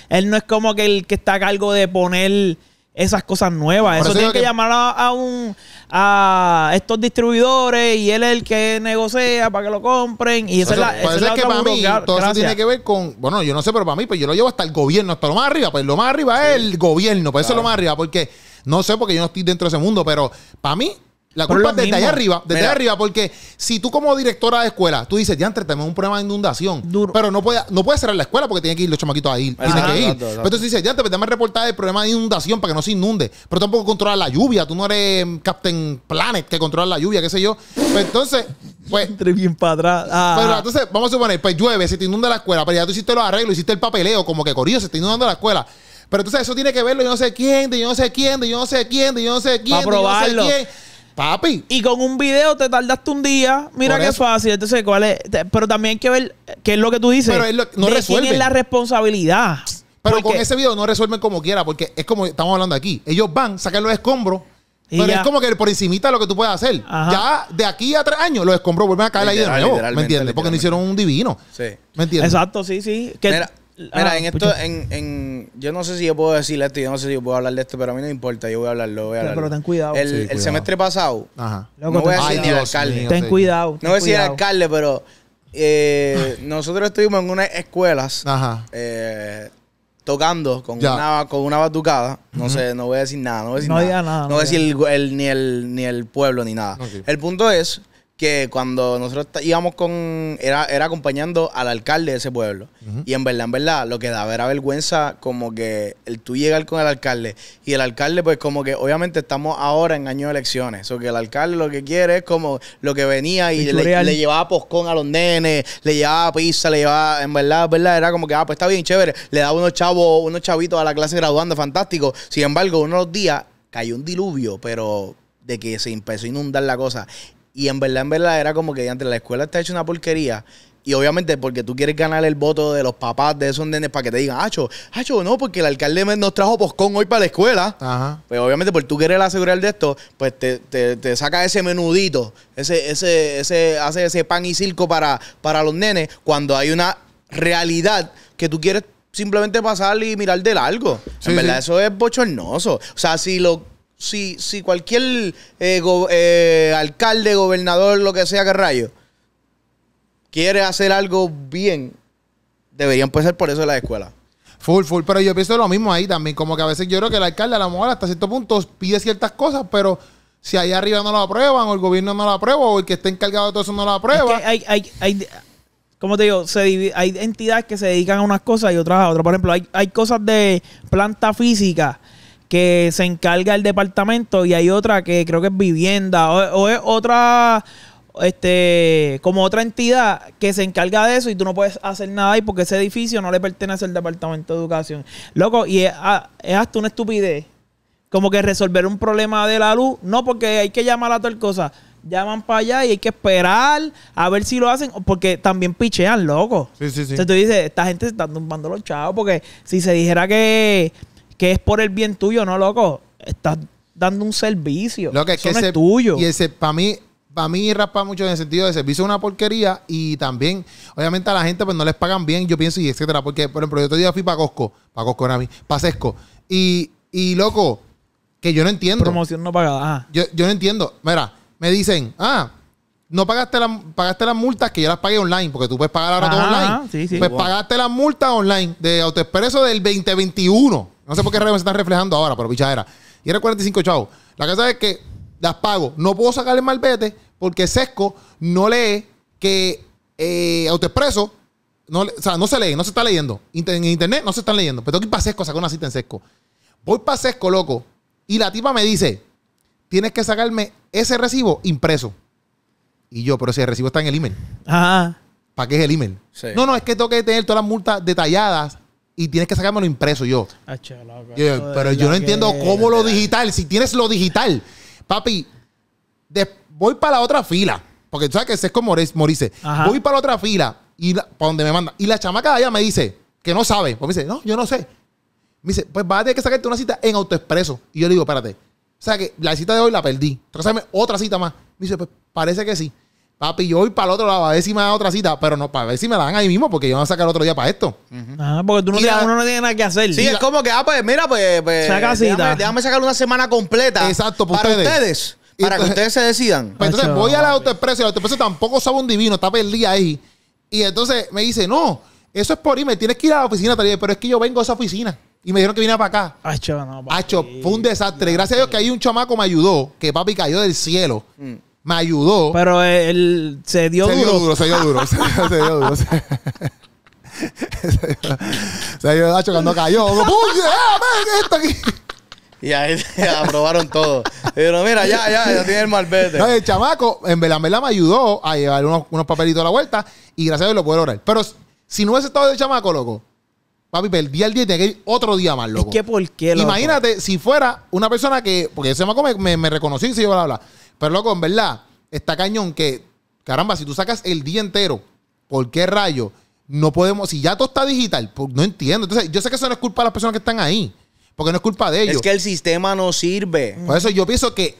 él no es como que el que está a cargo de poner esas cosas nuevas. eso, tiene que, llamar a, un a estos distribuidores y él es el que negocia para que lo compren. Y esa es la, que para mí todo eso tiene que ver con, bueno, yo no sé, pero para mí, pues yo lo llevo hasta el gobierno, hasta lo más arriba. Pues lo más arriba es el gobierno, pues eso es lo más arriba, porque no sé, porque yo no estoy dentro de ese mundo, pero para mí la culpa es desde allá arriba, desde allá arriba, porque si tú como directora de escuela, tú dices, ya entre tenemos un problema de inundación, pero no puedes no puede cerrar la escuela porque tiene que ir los chamaquitos ahí, tiene que ir. entonces dices, ya te pues déjame reportar el problema de inundación para que no se inunde, pero tampoco controlar la lluvia, tú no eres Captain Planet que controla la lluvia, qué sé yo. Pues entonces, pues... (laughs) Entre bien para atrás. Ah. Pero entonces, vamos a suponer, pues llueve, se te inunda la escuela, pero ya tú hiciste los arreglos, hiciste el papeleo, como que corrió se está inundando la escuela. Pero entonces eso tiene que verlo yo no sé quién, de yo no sé quién, yo no sé quién, yo no sé quién, de yo no sé quién. Papi. Y con un video te tardaste un día. Mira qué fácil. Entonces, ¿cuál es? Pero también hay que ver qué es lo que tú dices. Pero no resuelve. la responsabilidad. Pero con ese video no resuelven como quiera, porque es como estamos hablando aquí. Ellos van, sacan los escombros pero es como que por encimita lo que tú puedes hacer. Ya de aquí a tres años los escombros vuelven a caer ahí de nuevo. ¿Me entiendes? Porque no hicieron un divino. Sí. ¿Me entiendes? Exacto, sí, sí. Que, Mira, ah, en pues esto, en, en, yo no sé si yo puedo decir esto, yo no sé si yo puedo hablar de esto, pero a mí no me importa, yo voy a hablarlo, voy a hablarlo. Pero, ten cuidado. El, semestre pasado, Ajá. no voy a decir ni al alcalde. ten cuidado. no voy a decir al alcalde, pero eh, (laughs) nosotros estuvimos en unas escuelas Ajá. Eh, tocando con una, con una batucada. No sé, no voy a decir nada, no voy a decir nada. No voy a decir ni, el, ni el pueblo ni nada. El punto es que cuando nosotros íbamos con, era, era acompañando al alcalde de ese pueblo. Y en verdad, en verdad, lo que daba era vergüenza como que el tú llegar con el alcalde. Y el alcalde, pues como que obviamente estamos ahora en año de elecciones. O que el alcalde lo que quiere es como lo que venía y le, llevaba poscón a los nenes, le llevaba pizza, le llevaba, en verdad, en verdad, era como que, ah, pues está bien, chévere. Le daba unos chavos, unos chavitos a la clase graduando, fantástico. Sin embargo, unos de los días cayó un diluvio, pero de que se empezó a inundar la cosa y en verdad, en verdad, era como que entre la escuela está hecho una porquería. Y obviamente porque tú quieres ganar el voto de los papás de esos nenes para que te digan, Acho, Acho, no, porque el alcalde nos trajo poscon hoy para la escuela. Ajá. Pero pues obviamente porque tú la asegurar de esto, pues te, te, te saca ese menudito, ese, ese, ese, hace ese pan y circo para, para los nenes cuando hay una realidad que tú quieres simplemente pasar y mirar de largo. en verdad, eso es bochornoso. O sea, si lo si, si cualquier eh, eh, alcalde, gobernador, lo que sea que rayo, quiere hacer algo bien, deberían pues ser por eso las la escuela. Full, full, pero yo pienso lo mismo ahí también, como que a veces yo creo que el alcalde a lo mejor hasta cierto punto pide ciertas cosas, pero si ahí arriba no lo aprueban, o el gobierno no lo aprueba, o el que esté encargado de todo eso no lo aprueba. hay, hay, hay, como te digo, se hay entidades que se dedican a unas cosas y otras a otras. Por ejemplo, hay, hay cosas de planta física que se encarga el departamento y hay otra que creo que es vivienda o, es otra este, como otra entidad que se encarga de eso y tú no puedes hacer nada ahí porque ese edificio no le pertenece al Departamento de Educación. Loco, y es, ah, hasta una estupidez. Como que resolver un problema de la luz, no porque hay que llamar a tal cosa. Llaman para allá y hay que esperar a ver si lo hacen, porque también pichean, loco. Sí, sí, sí. Entonces tú dices, esta gente se está tumbando los chavos, porque si se dijera que que es por el bien tuyo, no, loco. Estás dando un servicio. Lo que, es tuyo. Y ese, para mí, para mí raspa mucho en el sentido de servicio es una porquería y también, obviamente a la gente pues no les pagan bien, yo pienso, y etcétera. Porque, por ejemplo, yo te digo, fui para Costco, para Costco era mí, para Sesco. Y, y loco, que yo no entiendo. Promoción no pagada, Yo, yo no entiendo. Mira, me dicen, ah, no pagaste, la, pagaste las multas que yo las pagué online, porque tú puedes pagar ahora online. Pues pagaste las multas online de AutoExpreso del 2021. No sé por qué redes están reflejando ahora, pero pichadera. Y era 45 chavos. La cosa es que las pago. No puedo sacarle el malvete porque Sesco no lee que eh, Autoexpreso, no, o sea, no se lee, no se está leyendo. en internet no se están leyendo. Pero tengo que ir para Sesco, sacar una cita en Sesco. Voy para Sesco, loco. Y la tipa me dice, tienes que sacarme ese recibo impreso. Y yo, pero si el recibo está en el email. Ajá. ¿Para qué es el email? No, no, es que tengo que tener todas las multas detalladas y tienes que sacármelo impreso yo. pero yo no entiendo cómo lo digital, si tienes lo digital, papi, voy para la otra fila, porque tú sabes que ese es como Morice, voy para la otra fila y para donde me manda. Y la chamaca de allá me dice que no sabe, pues me dice, no, yo no sé. Me dice, pues vas a tener que sacarte una cita en autoexpreso. Y yo le digo, espérate. O sea que la cita de hoy la perdí. Trazame otra cita más. Me dice, pues parece que sí. Papi, yo voy para el otro lado a ver si me dan otra cita, pero no, para ver si me la dan ahí mismo, porque yo voy a sacar otro día para esto. Ah, porque tú no tienes, uno no tiene nada que hacer. Sí, es como que, ah, pues mira, pues. pues Saca cita. Déjame, sacar una semana completa. Exacto, para ustedes. para que ustedes se decidan. Pues entonces voy a la autoexpresa y la autoexpresa tampoco sabe un divino, está perdida ahí. Y entonces me dice, no, eso es por irme. tienes que ir a la oficina, pero es que yo vengo a esa oficina. Y me dijeron que vine para acá. chaval, no, papi. Acho, fue un desastre. Gracias a Dios que ahí un chamaco me ayudó, que papi cayó del cielo. Mm me ayudó. Pero él se dio duro se duro. Dio duro. (laughs) (laughs) Se dio duro, se dio, se dio duro. Se, se dio duro. cuando cayó. esto aquí! Y ahí (laughs) aprobaron todo. Y dijeron, mira, ya, ya, ya tiene el malvete. No, el chamaco, en verdad, me ayudó a llevar unos, unos, papelitos a la vuelta y gracias a Dios lo puedo lograr. Pero si no hubiese estado de chamaco, loco, papi, perdí el día y tenía que ir otro día más, loco. Es ¿por qué, Imagínate si fuera una persona que, porque ese chamaco me, me, me reconoció y se iba a hablar. Pero loco, en verdad, está cañón que, caramba, si tú sacas el día entero, ¿por qué rayo? No podemos, si ya todo está digital, pues, no entiendo. Entonces, yo sé que eso no es culpa de las personas que están ahí, porque no es culpa de ellos. Es que el sistema no sirve. Por eso yo pienso que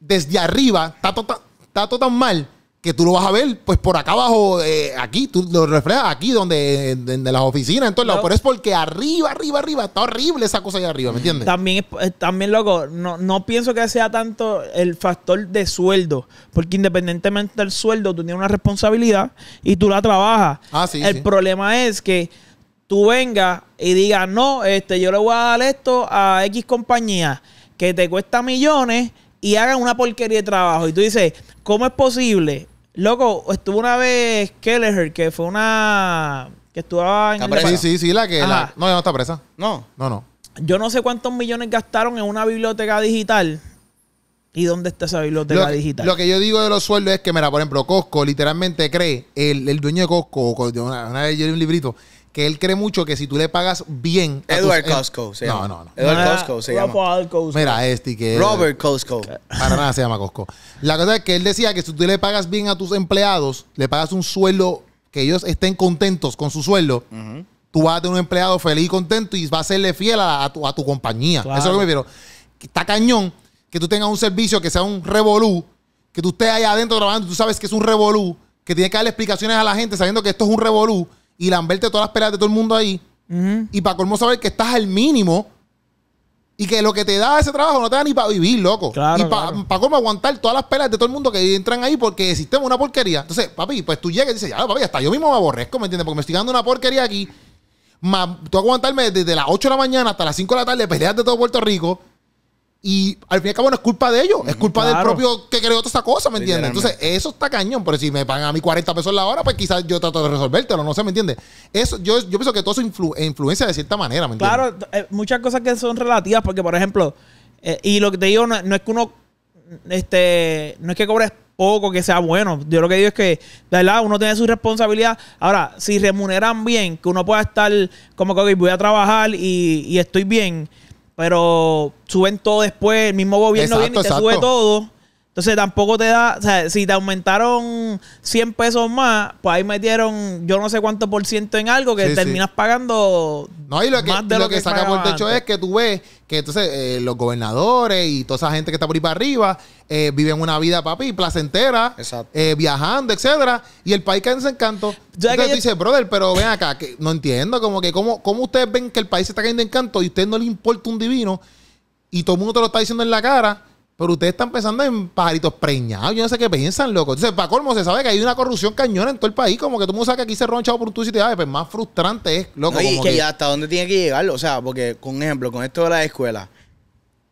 desde arriba está todo, está todo tan mal que tú lo vas a ver, pues por acá abajo, eh, aquí, tú lo reflejas aquí, donde, de las oficinas, en todos lados. Pero es porque arriba, arriba, arriba, está horrible esa cosa ahí arriba, ¿me entiendes? También, eh, también loco, no, no pienso que sea tanto el factor de sueldo, porque independientemente del sueldo, tú tienes una responsabilidad y tú la trabajas. Ah, sí, el problema es que tú vengas y digas, no, este, yo le voy a dar esto a X compañía que te cuesta millones y hagan una porquería de trabajo. Y tú dices, ¿cómo es posible? Loco, estuvo una vez Kelleher, que fue una. que estuvo en. El sí, sí, sí, la que. no, ya no está presa. No. No, no. Yo no sé cuántos millones gastaron en una biblioteca digital. ¿Y dónde está esa biblioteca digital? Lo que yo digo de los sueldos es que, mira, por ejemplo, Costco literalmente cree, el, dueño de Costco, una, una vez yo un librito, que él cree mucho que si tú le pagas bien. Edward em, Costco. No, no, no. Edward Costco se llama. Costco. Mira, este que. Robert Costco. Para nada se llama Costco. La cosa es que él decía que si tú le pagas bien a tus empleados, le pagas un sueldo que ellos estén contentos con su sueldo. Tú vas a tener un empleado feliz y contento y vas a serle fiel a, tu, compañía. Eso es lo que me Está cañón que tú tengas un servicio que sea un revolú, que tú estés ahí adentro trabajando y tú sabes que es un revolú, que tienes que darle explicaciones a la gente sabiendo que esto es un revolú y lamberte todas las peleas de todo el mundo ahí. Y para colmo saber que estás al mínimo y que lo que te da ese trabajo no te da ni para vivir, loco. y para claro. aguantar todas las peleas de todo el mundo que entran ahí porque el sistema es una porquería. Entonces, papi, pues tú llegas y dices, ya, papi, hasta yo mismo me aborrezco, ¿me entiendes? Porque me estoy dando una porquería aquí. tú aguantarme desde las 8 de la mañana hasta las 5 de la tarde peleas de todo Puerto Rico y al fin y al cabo no es culpa de ellos, es culpa del propio que creó toda esta cosa, ¿me entiendes? Entonces, eso está cañón, pero si me pagan a mí 40 pesos la hora, pues quizás yo trato de resolvértelo, no sé, ¿me entiendes? Eso, yo, pienso que todo eso influencia de cierta manera, ¿me entiendes? Claro, eh, muchas cosas que son relativas, porque por ejemplo, eh, y lo que te digo no, es que uno, este, no es que cobres poco, que sea bueno, yo lo que digo es que, de verdad, uno tiene su responsabilidad. Ahora, si remuneran bien, que uno pueda estar como que voy a trabajar y estoy bien pero suben todo después, el mismo gobierno viene y te sube todo. Entonces tampoco te da, o sea, si te aumentaron 100 pesos más, pues ahí metieron yo no sé cuánto por ciento en algo que terminas pagando no, y lo que, sacamos de lo, que, saca por techo es que tú ves que entonces eh, los gobernadores y toda esa gente que está por ahí para arriba eh, viven una vida, papi, placentera, eh, viajando, etcétera, y el país cae en desencanto. Entonces tú dices, brother, pero ven acá, que no entiendo, como que cómo, cómo ustedes ven que el país se está cayendo en canto y a ustedes no le importa un divino y todo el mundo te lo está diciendo en la cara pero ustedes están pensando en pajaritos preñados. Yo no sé qué piensan, loco. Entonces, para colmo, se sabe que hay una corrupción cañona en todo el país. Como que todo el mundo que aquí se roncha por un y te pues más frustrante es, loco. y hasta dónde tiene que llegar. O sea, porque, con ejemplo, con esto de la escuela.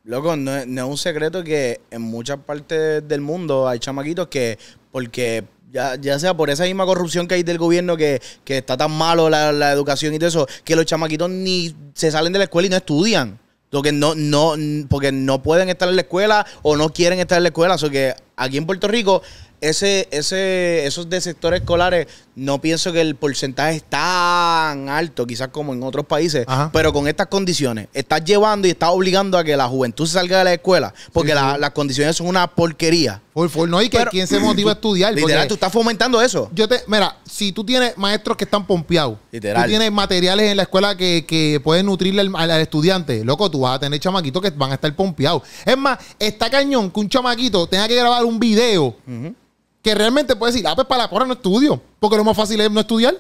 Loco, no, es un secreto que en muchas partes del mundo hay chamaquitos que, porque ya, sea por esa misma corrupción que hay del gobierno que, que está tan malo la, la, educación y todo eso, que los chamaquitos ni se salen de la escuela y no estudian no, no, porque no pueden estar en la escuela o no quieren estar en la escuela. O que aquí en Puerto Rico, ese, ese, esos de sectores escolares no pienso que el porcentaje es tan alto, quizás como en otros países, pero con estas condiciones, estás llevando y estás obligando a que la juventud salga de la escuela, porque las condiciones son una porquería. Por, no, hay que quién se motive a (clears throat) estudiar. Literal, tú estás fomentando eso. Yo te, mira, si tú tienes maestros que están pompeados, tú tienes materiales en la escuela que, que pueden nutrirle al, estudiante, loco, tú vas a tener chamaquitos que van a estar pompeados. Es más, está cañón que un chamaquito tenga que grabar un video que realmente puede decir, ah, pues para la porra no estudio, porque lo más fácil es no estudiar.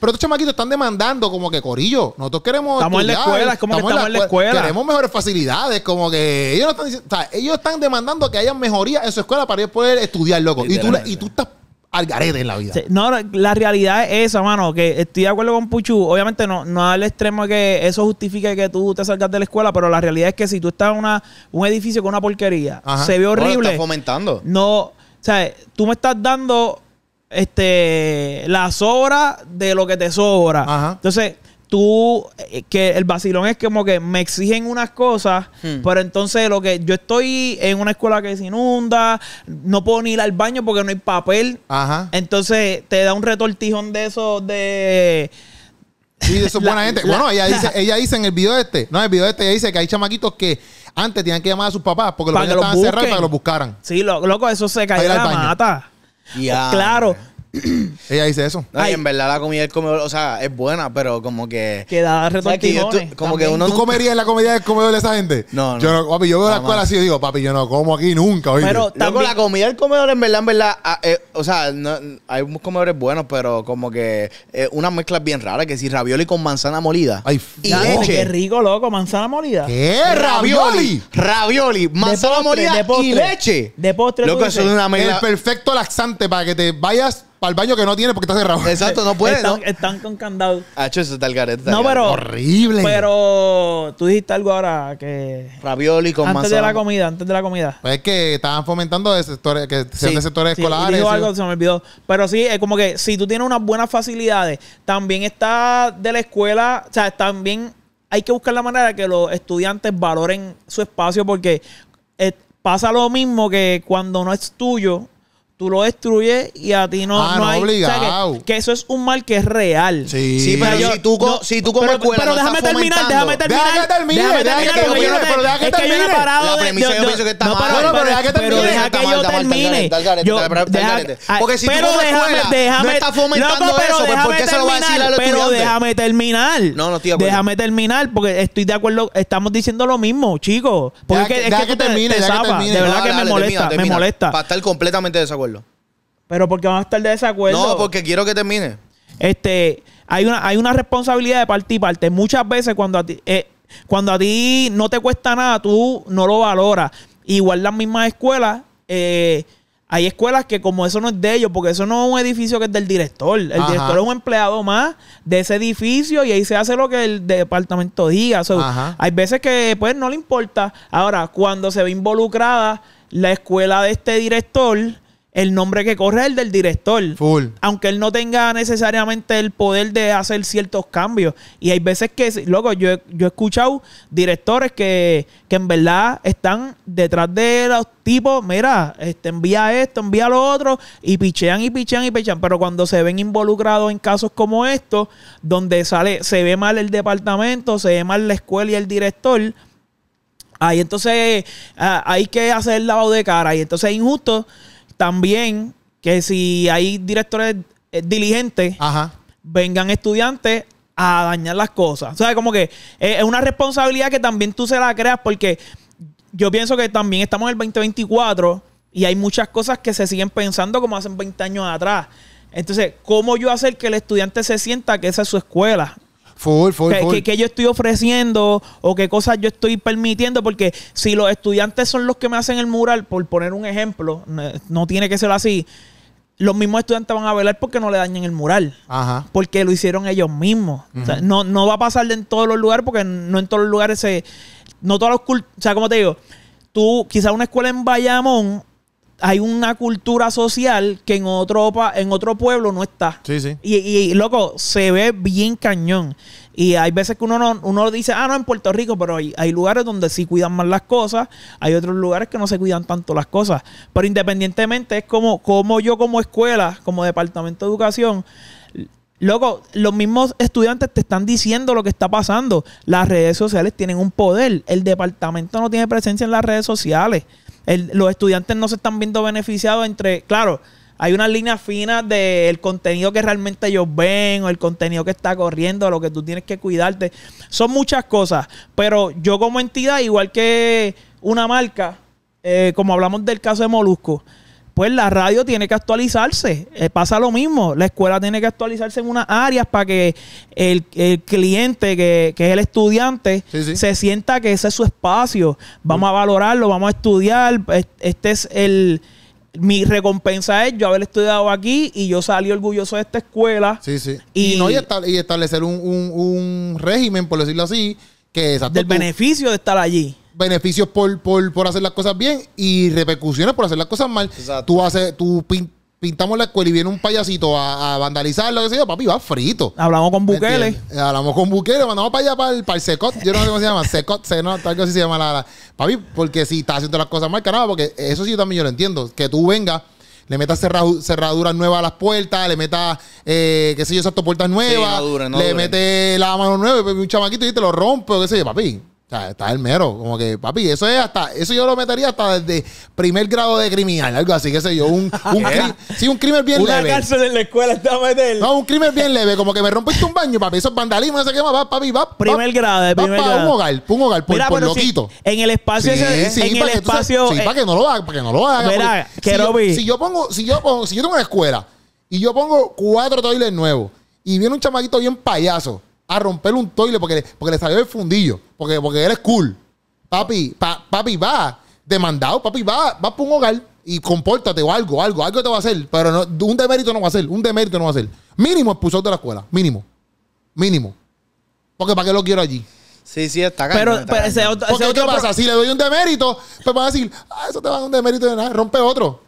Pero estos chamaquitos están demandando como que, corillo, nosotros queremos Estamos en la escuela, como que estamos en la escuela. Queremos mejores facilidades, como que ellos están diciendo, o sea, ellos están demandando que haya mejoría en su escuela para ellos poder estudiar, loco. Y tú, estás al garete en la vida. no, la realidad es esa, mano, que estoy de acuerdo con Puchu. Obviamente no, no al extremo que eso justifique que tú te salgas de la escuela, pero la realidad es que si tú estás en una, un edificio con una porquería, se ve horrible. No, lo estás fomentando. No, o sea, tú me estás dando este, las de lo que te sobra. Ajá. Entonces, tú, eh, que el vacilón es como que me exigen unas cosas, hmm. pero entonces lo que yo estoy en una escuela que se inunda, no puedo ni ir al baño porque no hay papel. Ajá. Entonces, te da un retortijón de eso de... Sí, de eso buena (laughs) gente. bueno, ella dice, ella dice en el video este, no, el video este ella dice que hay chamaquitos que antes tenían que llamar a sus papás porque los, niños estaban cerrados para que los buscaran. Sí, loco, eso se cayó la mata. claro, (clears throat) Ella dice eso. Ay, en verdad la comida del comedor, o sea, es buena, pero como que. Queda retortijones. Eh, como ¿Tú nunca... comerías la comida del comedor de esa gente? No, no. Yo no, papi, yo veo la escuela así y digo, papi, yo no como aquí nunca, oíste. Pero la comida del comedor, en verdad, en verdad, ah, eh, o sea, no, hay unos comedores buenos, pero como que eh, unas mezclas bien rara que si ravioli con manzana molida. Ay, y Qué rico, loco, manzana molida. ¿Qué? Ravioli. Ravioli, manzana molida y leche. De postre. Loco, eso es una mezcla. El perfecto laxante para que te vayas al baño que no tiene porque está cerrado. Exacto, no puede. Están, con candado. Ah, eso está el garete. no, pero. Horrible. Pero tú dijiste algo ahora que. Ravioli con Antes de la comida, antes de la comida. Pues es que estaban fomentando sectores, que sean de sectores sí, escolares. algo, se me olvidó. Pero sí, es como que si tú tienes unas buenas facilidades, también está de la escuela, o sea, también hay que buscar la manera de que los estudiantes valoren su espacio porque eh, pasa lo mismo que cuando no es tuyo, tú lo destruyes y a ti no, ah, no, no hay. Obligado. O sea, que, que, eso es un mal que es real. Sí, sí pero, pero yo, si tú, no, si tú como pero, escuela. Pero, pero déjame, terminar, déjame terminar, déjame terminar. déjame terminar. pero déjame que termine. Es que yo parado. La premisa yo pienso que está mal. No, pero déjame que termine. Pero deja que yo termine. Porque si tú como escuela no estás fomentando eso, pues ¿por qué se lo va a decir a los Pero déjame terminar. No, no estoy de acuerdo. Déjame terminar porque estoy de acuerdo. Estamos diciendo lo mismo, chicos. Porque es que termine. De verdad que me molesta, me molesta. Para estar completamente de acuerdo. Pero porque van a estar de desacuerdo. No, porque quiero que termine. Este, hay una, hay una responsabilidad de parte y parte. Muchas veces cuando a ti, eh, cuando a ti no te cuesta nada, tú no lo valoras. Igual las mismas escuelas, eh, hay escuelas que como eso no es de ellos, porque eso no es un edificio que es del director. El director es un empleado más de ese edificio y ahí se hace lo que el departamento diga. hay veces que pues no le importa. Ahora, cuando se ve involucrada la escuela de este director, el nombre que corre es el del director. Full. Aunque él no tenga necesariamente el poder de hacer ciertos cambios. Y hay veces que, loco, yo, he escuchado directores que, que en verdad están detrás de los tipos, mira, este, envía esto, envía lo otro, y pichean y pichean y pichean. Pero cuando se ven involucrados en casos como estos, donde sale, se ve mal el departamento, se ve mal la escuela y el director, ahí entonces ah, hay que hacer el lavado de cara. Y entonces es injusto también que si hay directores eh, diligentes, vengan estudiantes a dañar las cosas. O sea, como que eh, es una responsabilidad que también tú se la creas porque yo pienso que también estamos en el 2024 y hay muchas cosas que se siguen pensando como hacen 20 años atrás. Entonces, ¿cómo yo hacer que el estudiante se sienta que esa es su escuela? Full, que, yo estoy ofreciendo o qué cosas yo estoy permitiendo, porque si los estudiantes son los que me hacen el mural, por poner un ejemplo, no tiene que ser así. Los mismos estudiantes van a velar porque no le dañen el mural. Ajá. Porque lo hicieron ellos mismos. no, no va a pasar en todos los lugares, porque no en todos los lugares se. No todos los. O sea, como te digo, tú, quizás una escuela en Bayamón hay una cultura social que en otro, en otro pueblo no está. Sí, sí. Y, loco, se ve bien cañón. Y hay veces que uno, no, uno dice, ah, no, en Puerto Rico, pero hay, lugares donde sí cuidan más las cosas, hay otros lugares que no se cuidan tanto las cosas. Pero independientemente, es como, como yo como escuela, como departamento de educación, Loco, los mismos estudiantes te están diciendo lo que está pasando. Las redes sociales tienen un poder. El departamento no tiene presencia en las redes sociales los estudiantes no se están viendo beneficiados entre, claro, hay unas líneas finas del contenido que realmente ellos ven o el contenido que está corriendo, lo que tú tienes que cuidarte. Son muchas cosas, pero yo como entidad, igual que una marca, eh, como hablamos del caso de Molusco, pues la radio tiene que actualizarse. Eh, pasa lo mismo. La escuela tiene que actualizarse en unas áreas para que el, cliente, que, es el estudiante, se sienta que ese es su espacio. Vamos a valorarlo, vamos a estudiar. Este es el. Mi recompensa es yo haber estudiado aquí y yo salí orgulloso de esta escuela. Y, no, y, establecer un, régimen, por decirlo así, que del beneficio de estar allí beneficios por, por, hacer las cosas bien y repercusiones por hacer las cosas mal. Tú haces, tú pintamos la escuela y viene un payasito a, vandalizarlo vandalizar lo que papi, va frito. Hablamos con buqueles, Hablamos con buqueles, mandamos para allá para el, yo no sé cómo se llama, Secot, no, tal cosa se llama la, Papi, porque si Estás haciendo las cosas mal, nada, porque eso sí yo también yo lo entiendo, que tú vengas le metas cerraduras nuevas a las puertas, le metas, eh, qué sé yo, esas puertas nuevas, le metes la mano nueva, un chamaquito y te lo rompe, o qué sé yo, papi. O sea, está el mero, como que, papi, eso es hasta, eso yo lo metería hasta desde primer grado de criminal, algo así, qué sé yo, un, un (laughs) sí, un crimen bien leve. Una cárcel en la escuela está meter. No, un crimen bien leve, como que me rompiste un baño, papi, eso es vandalismo, no más, va, papi, va. Primer grado, de primer grado. un hogar, un hogar, por, loquito. en el espacio, sí, en el espacio. Eh, para que no lo haga, para que no lo haga. Mira, que si, yo, si yo pongo, si yo pongo, si yo tengo una escuela y yo pongo cuatro toiles nuevos y viene un chamaquito bien payaso a romper un toile porque le, porque le salió el fundillo, porque, porque eres cool. Papi, pa, papi va demandado, papi va, va para un hogar y compórtate o algo, algo, algo te va a hacer, pero no, un demérito no va a hacer, un demérito no va a hacer. Mínimo expulsado de la escuela, mínimo, mínimo. Porque para qué lo quiero allí. Sí, sí, está acá. Pero, pues, ese otro, ¿qué pasa? Si le doy un demérito, pues va a decir, ah, eso te va a dar un demérito de nada, rompe otro.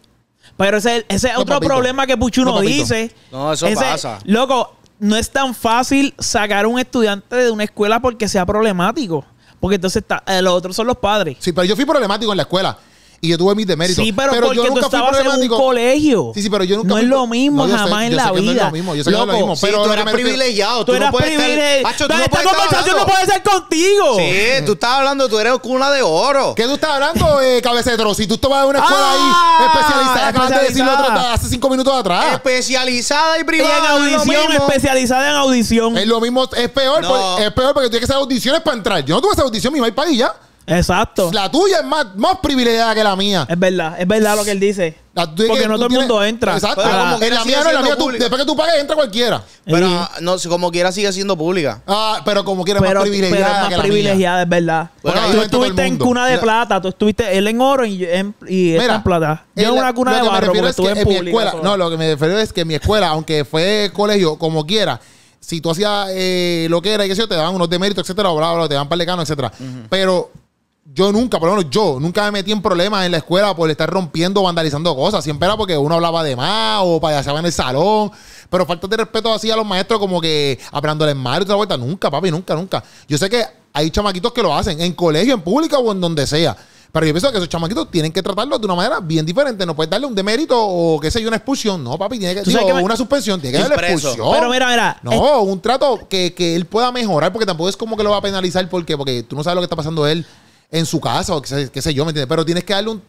Pero ese, ese otro problema que Puchu no, dice. No, eso pasa. Loco, no es tan fácil sacar a un estudiante de una escuela porque sea problemático. Porque entonces está, eh, los otros son los padres. Sí, pero yo fui problemático en la escuela y yo tuve mis deméritos. Sí, pero, porque yo nunca tú estabas en un colegio. Sí, sí, pero yo nunca. No es lo mismo, jamás en la vida. No es lo mismo, yo sé que no es lo mismo. Pero tú eras privilegiado. Tú, tú eres no privilegiado. Estar... No esta conversación no puede ser contigo. Sí, tú estás hablando, tú eres cuna de oro. ¿Qué tú estás hablando, eh, cabecetro? Si tú estabas en una escuela ahí ah, especializada, acabas de decirlo otro, hace cinco minutos atrás. Especializada y privada. en audición, especializada en audición. Es lo mismo, es peor, es peor porque tú tienes que hacer audiciones para entrar. Yo no tuve esa audición, mi mamá y ya. Exacto. La tuya es más, más privilegiada que la mía. Es verdad, es verdad lo que él dice. Porque no todo el mundo entra. Exacto. en ah. la mía no, en la mía tú, después que tú pagues entra cualquiera. Pero ah, no, como quiera sigue siendo pública. Ah, pero como quiera es más privilegiada. más que la privilegiada, es verdad. tú estuviste en cuna de plata, tú estuviste él en oro y, en, en plata. Yo en una cuna de barro porque estuve en, pública. no, lo que me refiero es que mi escuela, aunque fue colegio, como quiera, si tú hacías eh, lo que era y sé yo, te daban unos deméritos, etcétera, bla, bla, bla, te daban par de etcétera. Pero yo nunca, por lo menos yo, nunca me metí en problemas en la escuela por estar rompiendo vandalizando cosas. Siempre era porque uno hablaba de más o payaseaba en el salón. Pero falta de respeto así a los maestros, como que en mal y otra vuelta. Nunca, papi, nunca, nunca. Yo sé que hay chamaquitos que lo hacen en colegio, en pública o en donde sea. Pero yo pienso que esos chamaquitos tienen que tratarlo de una manera bien diferente. No puedes darle un demérito o qué sé yo, una expulsión. No, papi, tiene que, ser una suspensión, tiene que darle expulsión. Pero mira, mira. No, un trato que, él pueda mejorar, porque tampoco es como que lo va a penalizar porque, porque tú no sabes lo que está pasando él en su casa o qué, sé yo, ¿me entiendes? Pero tienes que darle un,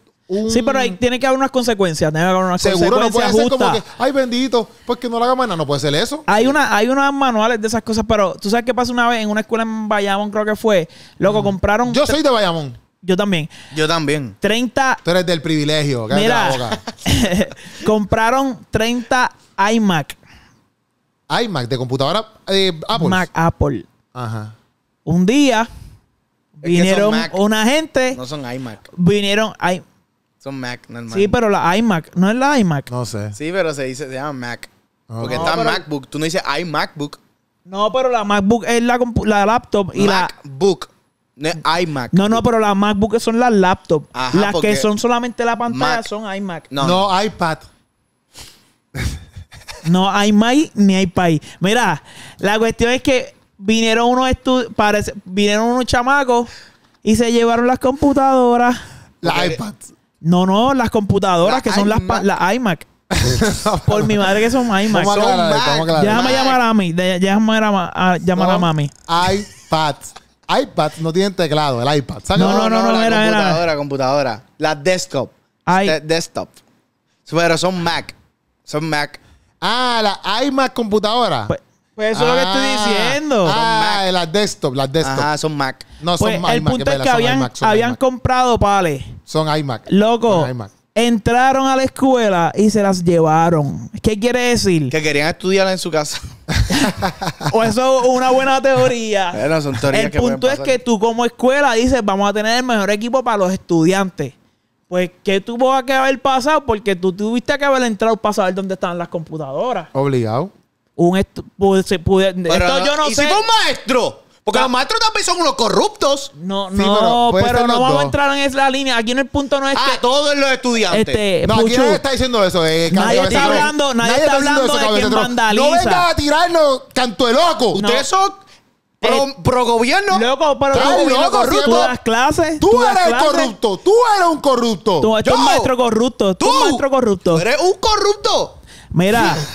Sí, pero ahí tiene que haber unas consecuencias. Tiene que haber unas Seguro, no puede ser como que, ay bendito, pues que no la haga más No puede ser eso. Hay, una, hay unas manuales de esas cosas, pero tú sabes qué pasó una vez en una escuela en Bayamón, creo que fue. Loco, compraron. Yo soy de Bayamón. Yo también. Yo también. 30. Tú eres del privilegio. Mira, boca. (laughs) compraron 30 iMac. iMac, de computadora eh, Apple. Mac Apple. Ajá. Un día vinieron una gente. No son iMac. Vinieron. I, son Mac, no Sí, pero la iMac. No es la iMac. No sé. Sí, pero se dice, se llama Mac. Porque está MacBook. Tú no dices iMacBook. No, pero la MacBook es la, la laptop y MacBook. la. No es iMac. No, no, pero las MacBook son las laptops. las que son solamente la pantalla son iMac. No, no, no. iPad. no iMac ni iPad. Mira, la cuestión es que vinieron unos estudios, vinieron unos chamacos y se llevaron las computadoras. Las iPads. No, no, las computadoras que son las, la iMac. (laughs) Por mi madre que son iMac. Son aclarar, Déjame llamar a mí. Déjame a llamar a mami. iPads. iPads no tiene teclado, el iPad. No, no, no, no, no, la computadora, computadora. La desktop. Desktop. Pero son Mac. Son Mac. Ah, Las iMac computadora. Pues, pues eso es lo que estoy ah. diciendo. Ah, las desktop, las desktop. Ah, son Mac. No, son Mac. Pues, el punto es que habían, comprado pales. Son iMac. Loco. Entraron a la escuela y se las llevaron. ¿Qué quiere decir? Que querían estudiar en su casa. (laughs) o eso es una buena teoría. Bueno, son teorías el punto es que tú como escuela dices, vamos a tener el mejor equipo para los estudiantes. Pues, ¿qué tuvo que haber pasado? Porque tú tuviste que haber entrado para saber dónde estaban las computadoras. Obligado un esto, se esto yo no ¿y si fue un maestro? Porque los maestros también son unos corruptos. No, no, pero, no vamos a entrar en esa línea. Aquí en el punto no es ah, todos los estudiantes. Este, no, aquí nadie está diciendo eso. Eh, nadie, está hablando, nadie, está hablando, de, quien vandaliza. No venga a tirarnos canto de loco. Ustedes son... Pro, eh, gobierno. Loco, pero tú, corrupto. Tú clases. Tú, eres corrupto. Tú eres un corrupto. Tú, eres un maestro corrupto. Tú, tú, maestro corrupto. Tú eres un corrupto. Mira. (laughs)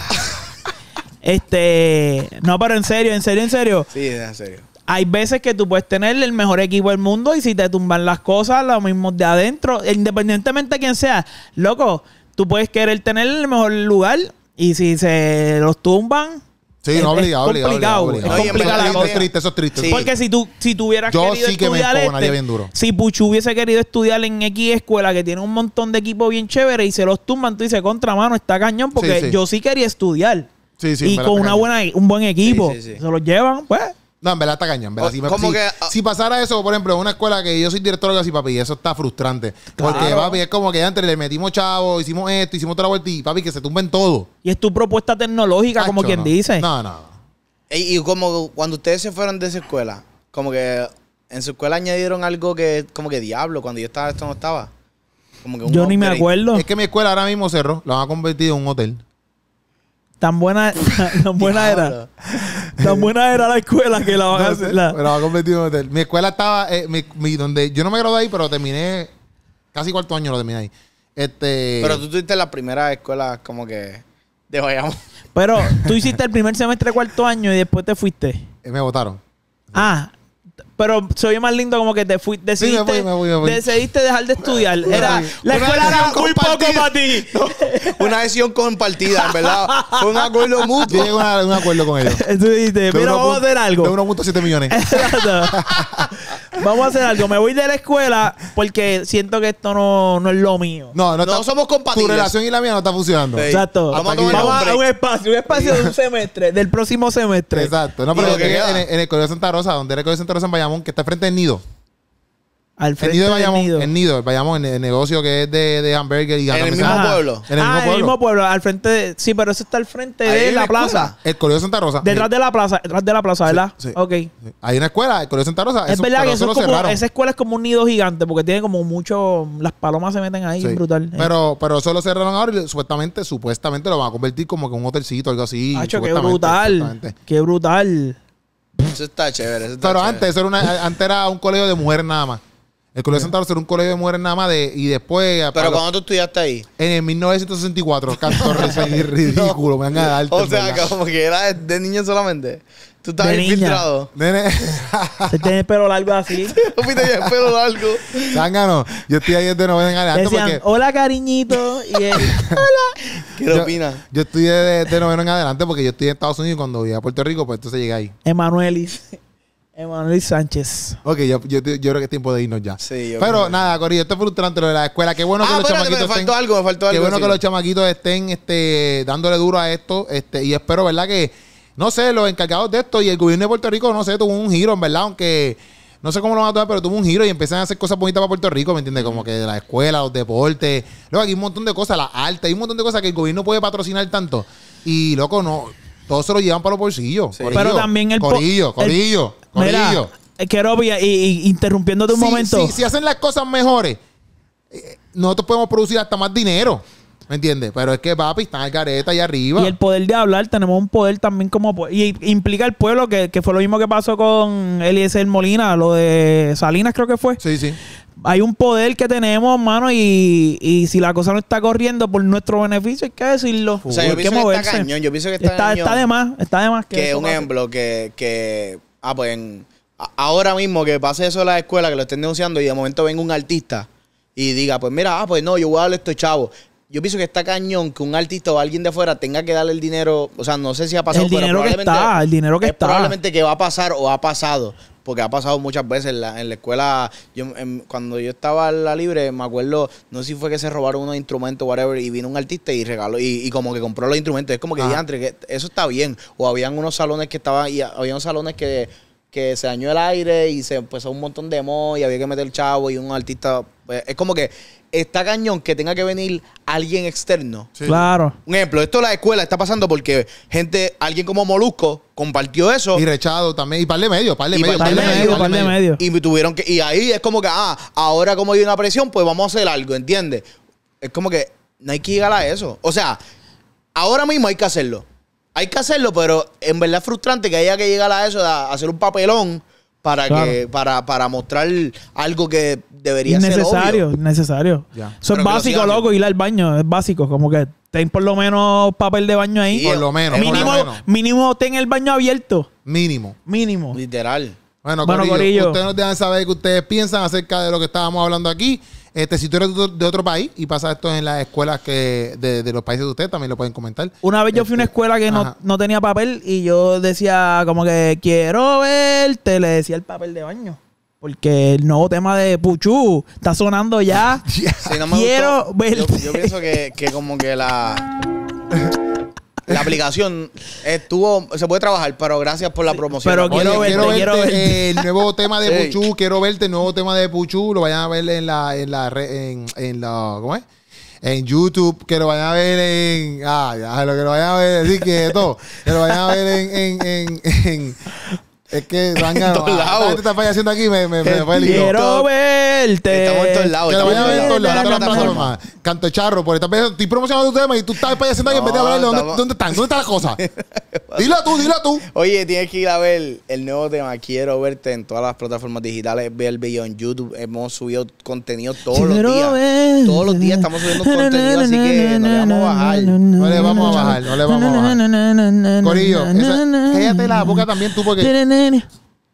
Este, no, pero en serio, en serio, en serio. Sí, en serio. Hay veces que tú puedes tener el mejor equipo del mundo y si te tumban las cosas, lo mismo de adentro, independientemente de quién sea, loco, tú puedes querer tener el mejor lugar y si se los tumban, Sí, no obligado, obligado. Complicado, Es complicado eso es triste, eso es triste. Porque si tú si tuvieras querido estudiar este, Si Puchu hubiese querido estudiar en X escuela que tiene un montón de equipo bien chévere y se los tumban, tú dices, contra mano, está cañón porque yo sí quería estudiar y con una buena, e, un buen equipo. se los llevan, pues. No, en verdad está cañón. Ah, si, pasara eso, por ejemplo, en una escuela que yo soy director de así, papi, eso está frustrante. Porque, papi, es como que antes le metimos chavo, hicimos esto, hicimos otra vuelta y, papi, que se tumben todo. Y es tu propuesta tecnológica, como quien dice. No, no. Y, como cuando ustedes se fueron de esa escuela, como que en su escuela añadieron algo que, como que diablo, cuando yo estaba, esto no estaba. yo ni me acuerdo. Es que mi escuela ahora mismo cerró, la han convertido en un hotel. Tan buena, (laughs) tan buena era. Tan buena era la escuela que la van a la... a convertir en hotel. Mi escuela estaba, eh, mi, donde yo no me gradué ahí, pero terminé casi cuarto año lo terminé ahí. Este. Pero tú tuviste la primera escuela como que de Pero tú hiciste el primer semestre cuarto año y después te fuiste. Eh, me votaron. Ah, pero se oye más lindo como que te fui, decidiste, decidiste dejar de estudiar. Era, la escuela era muy poco para ti. (laughs) una decisión compartida, en verdad. Fue un acuerdo (laughs) mutuo. un acuerdo con ellos. Tú dijiste, vamos a hacer algo. De 1.7 millones. (laughs) Exacto. Vamos a hacer algo. Me voy de la escuela porque siento que esto no, no es lo mío. No, no, somos compatibles. Tu relación y la mía no está funcionando. Exacto. Vamos a tomar un espacio, un espacio de un semestre, del próximo semestre. Exacto. No, pero en, el- en de Colegio Santa Rosa, donde era el Colegio Santa Rosa en Bayamón, que está frente al nido. Al frente nido de del nido. El nido, el el, negocio que es de, de hamburger y En el mismo pueblo. En el ah, mismo pueblo. el mismo pueblo, al frente Sí, pero eso está al frente de la plaza. El Colegio Santa Rosa. Detrás de la plaza, detrás de la plaza, ¿verdad? sí. Ok. Hay una escuela, el Colegio Santa Rosa. Es verdad que es esa escuela es como un nido gigante porque tiene como mucho. Las palomas se meten ahí, brutal. Pero, pero eso lo cerraron ahora y supuestamente, supuestamente lo van a convertir como que un hotelcito, algo así. Hacho, qué brutal. que Qué brutal. Eso está chévere. Pero antes, eso era una, antes era un colegio de mujer nada más. El Colegio Santa Rosa era un colegio de mujeres nada más de, y después... ¿Pero cuándo tú estudiaste ahí? En el 1964, Cantor (laughs) ridículo, me van a dar. O sea, como que era de niño solamente. Tú estabas infiltrado. Nene. (laughs) Se tiene pelo largo así. (laughs) el pelo largo. yo estoy ahí desde noveno en adelante. Decían, hola cariñito. Y él, hola. ¿Qué opinas? Yo estoy desde noveno en adelante porque yo estoy en Estados Unidos y cuando voy a Puerto Rico, pues entonces llegué ahí. Emanuelis. Emanuel Sánchez. Ok, yo, yo, yo, creo que es tiempo de irnos ya. Pero nada, Corillo, esto es frustrante lo de la escuela. Qué bueno ah, que los chamaquitos estén, que los chamaquitos estén este, dándole duro a esto. Este, y espero, ¿verdad? Que, no sé, los encargados de esto y el gobierno de Puerto Rico, no sé, tuvo un giro, verdad, aunque no sé cómo lo van a tomar, pero tuvo un giro y empezaron a hacer cosas bonitas para Puerto Rico, ¿me entiendes? Como que de la escuela, los deportes, luego aquí hay un montón de cosas, la arte, hay un montón de cosas que el gobierno puede patrocinar tanto. Y loco, no, todos se lo llevan para los bolsillos. Corillo, pero también el corillo, corillo. Mira, quiero eh, y, interrumpiéndote un momento. Si, hacen las cosas mejores, eh, nosotros podemos producir hasta más dinero. ¿Me entiendes? Pero es que, papi, están al careta ahí arriba. Y el poder de hablar, tenemos un poder también como... Y implica el pueblo, que, fue lo mismo que pasó con Eliezer Molina, lo de Salinas creo que fue. Sí, sí. Hay un poder que tenemos, hermano, y, si la cosa no está corriendo por nuestro beneficio, hay que decirlo. O sea, yo pienso que está cañón, yo pienso que está cañón. está de más, está de más que, que un ejemplo que, que ah, pues ahora mismo que pase eso en la escuela, que lo estén denunciando y de momento venga un artista y diga, pues mira, ah, pues no, yo voy a darle esto, chavo. Yo pienso que está cañón que un artista o alguien de fuera tenga que darle el dinero. O sea, no sé si ha pasado, el dinero está, el dinero que está. Probablemente que va a pasar o ha pasado porque ha pasado muchas veces en la, escuela. Yo, cuando yo estaba en la libre, me acuerdo, no sé si fue que se robaron unos instrumentos, whatever, y vino un artista y regaló, y, y como que compró los instrumentos. Es como que, diantre, que eso está bien. O habían unos salones que estaban, y había unos salones que que se dañó el aire y se empezó un montón de moho y había que meter el chavo y un artista. Pues, es como que está cañón que tenga que venir alguien externo. Claro. Un ejemplo, esto en la escuela está pasando porque gente, alguien como Molusco compartió eso. Y Rechado también. Y par de medio par de Medio, Par de par de medio. Y tuvieron que. Y ahí es como que, ah, ahora como hay una presión, pues vamos a hacer algo, ¿entiendes? Es como que no hay que llegar a eso. O sea, ahora mismo hay que hacerlo. Hay que hacerlo, pero en verdad es frustrante que haya que llegar a eso, a hacer un papelón para que para, para mostrar algo que debería necesario, ser necesario necesario eso es básico loco ir al baño es básico como que ten por lo menos papel de baño ahí por lo menos mínimo mínimo ten el baño abierto mínimo mínimo literal bueno, bueno ustedes nos dejan saber qué ustedes piensan acerca de lo que estábamos hablando aquí este, si tú eres de otro país y pasa esto en las escuelas que de, los países de ustedes, también lo pueden comentar. Una vez yo fui a una este, escuela que no, tenía papel y yo decía como que quiero verte, le decía el papel de baño. Porque el nuevo tema de Puchu está sonando ya. (laughs) quiero verte. Yo, pienso que como que la... (laughs) la aplicación estuvo, se puede trabajar, pero gracias por la promoción. Pero quiero, ver eh, el nuevo tema de (laughs) Puchu, quiero verte el nuevo tema de Puchu, lo vayan a ver en la, en la, en, en la, ¿cómo es? en YouTube, que lo vayan a ver en. Ah, ya, lo que lo vayan a ver, decir que todo. Que lo vayan a ver en. en, en, en es que van a. La gente está falleciendo aquí, me, me, me Quiero verte. Estamos en todos lados. Que a ver en todos lados, todas las plataformas. Canto charro, por vez estoy promocionando tu tema y tú estás falleciendo aquí en vez de hablarle, dónde, están, dónde está la cosa. dilo tú, dilo tú. Oye, tienes que ir a ver el nuevo tema. Quiero verte en todas las plataformas digitales, ver el video en YouTube. Hemos subido contenido todos los días. Todos los días estamos subiendo contenido, así que no le vamos a bajar. No le vamos a bajar, no le vamos a bajar. Corillo, cállate la boca también tú porque.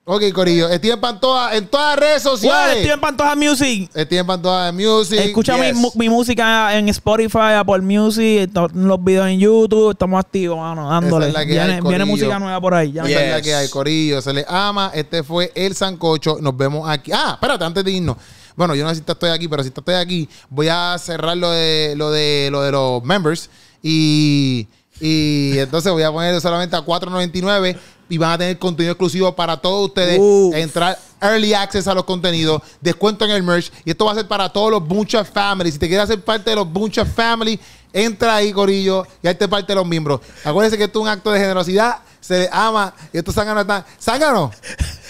Ok, Corillo. Estoy en Pantoja en todas las redes sociales. Well, estoy en Pantoja Music. Estoy en Pantoja Music. Escucha mi, música en Spotify, Apple Music, los videos en YouTube. Estamos activos, mano, dándole. viene, música nueva por ahí. Ya. que hay, Corillo. Se le ama. Este fue El Sancocho. Nos vemos aquí. Ah, espérate, antes de irnos. Bueno, yo no sé si estoy aquí, pero si estoy aquí, voy a cerrar lo de, lo de, lo de los members. Y... Y entonces voy a poner solamente a 4.99 y van a tener contenido exclusivo para todos ustedes. Entrar early access a los contenidos, descuento en el merch. Y esto va a ser para todos los Buncha Family. Si te quieres hacer parte de los Buncha Family, entra ahí, gorillo y hazte parte de los miembros. Acuérdense que esto es un acto de generosidad. Se les ama. Y estos sánganos están. ¡Sánganos!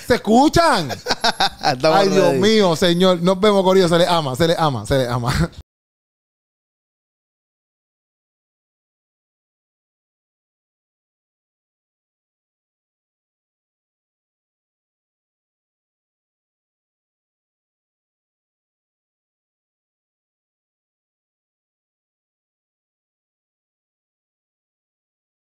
¡Se escuchan! (laughs) Ay, Dios mío, señor. Nos vemos, Corillo. Se les ama, se les ama, se les ama.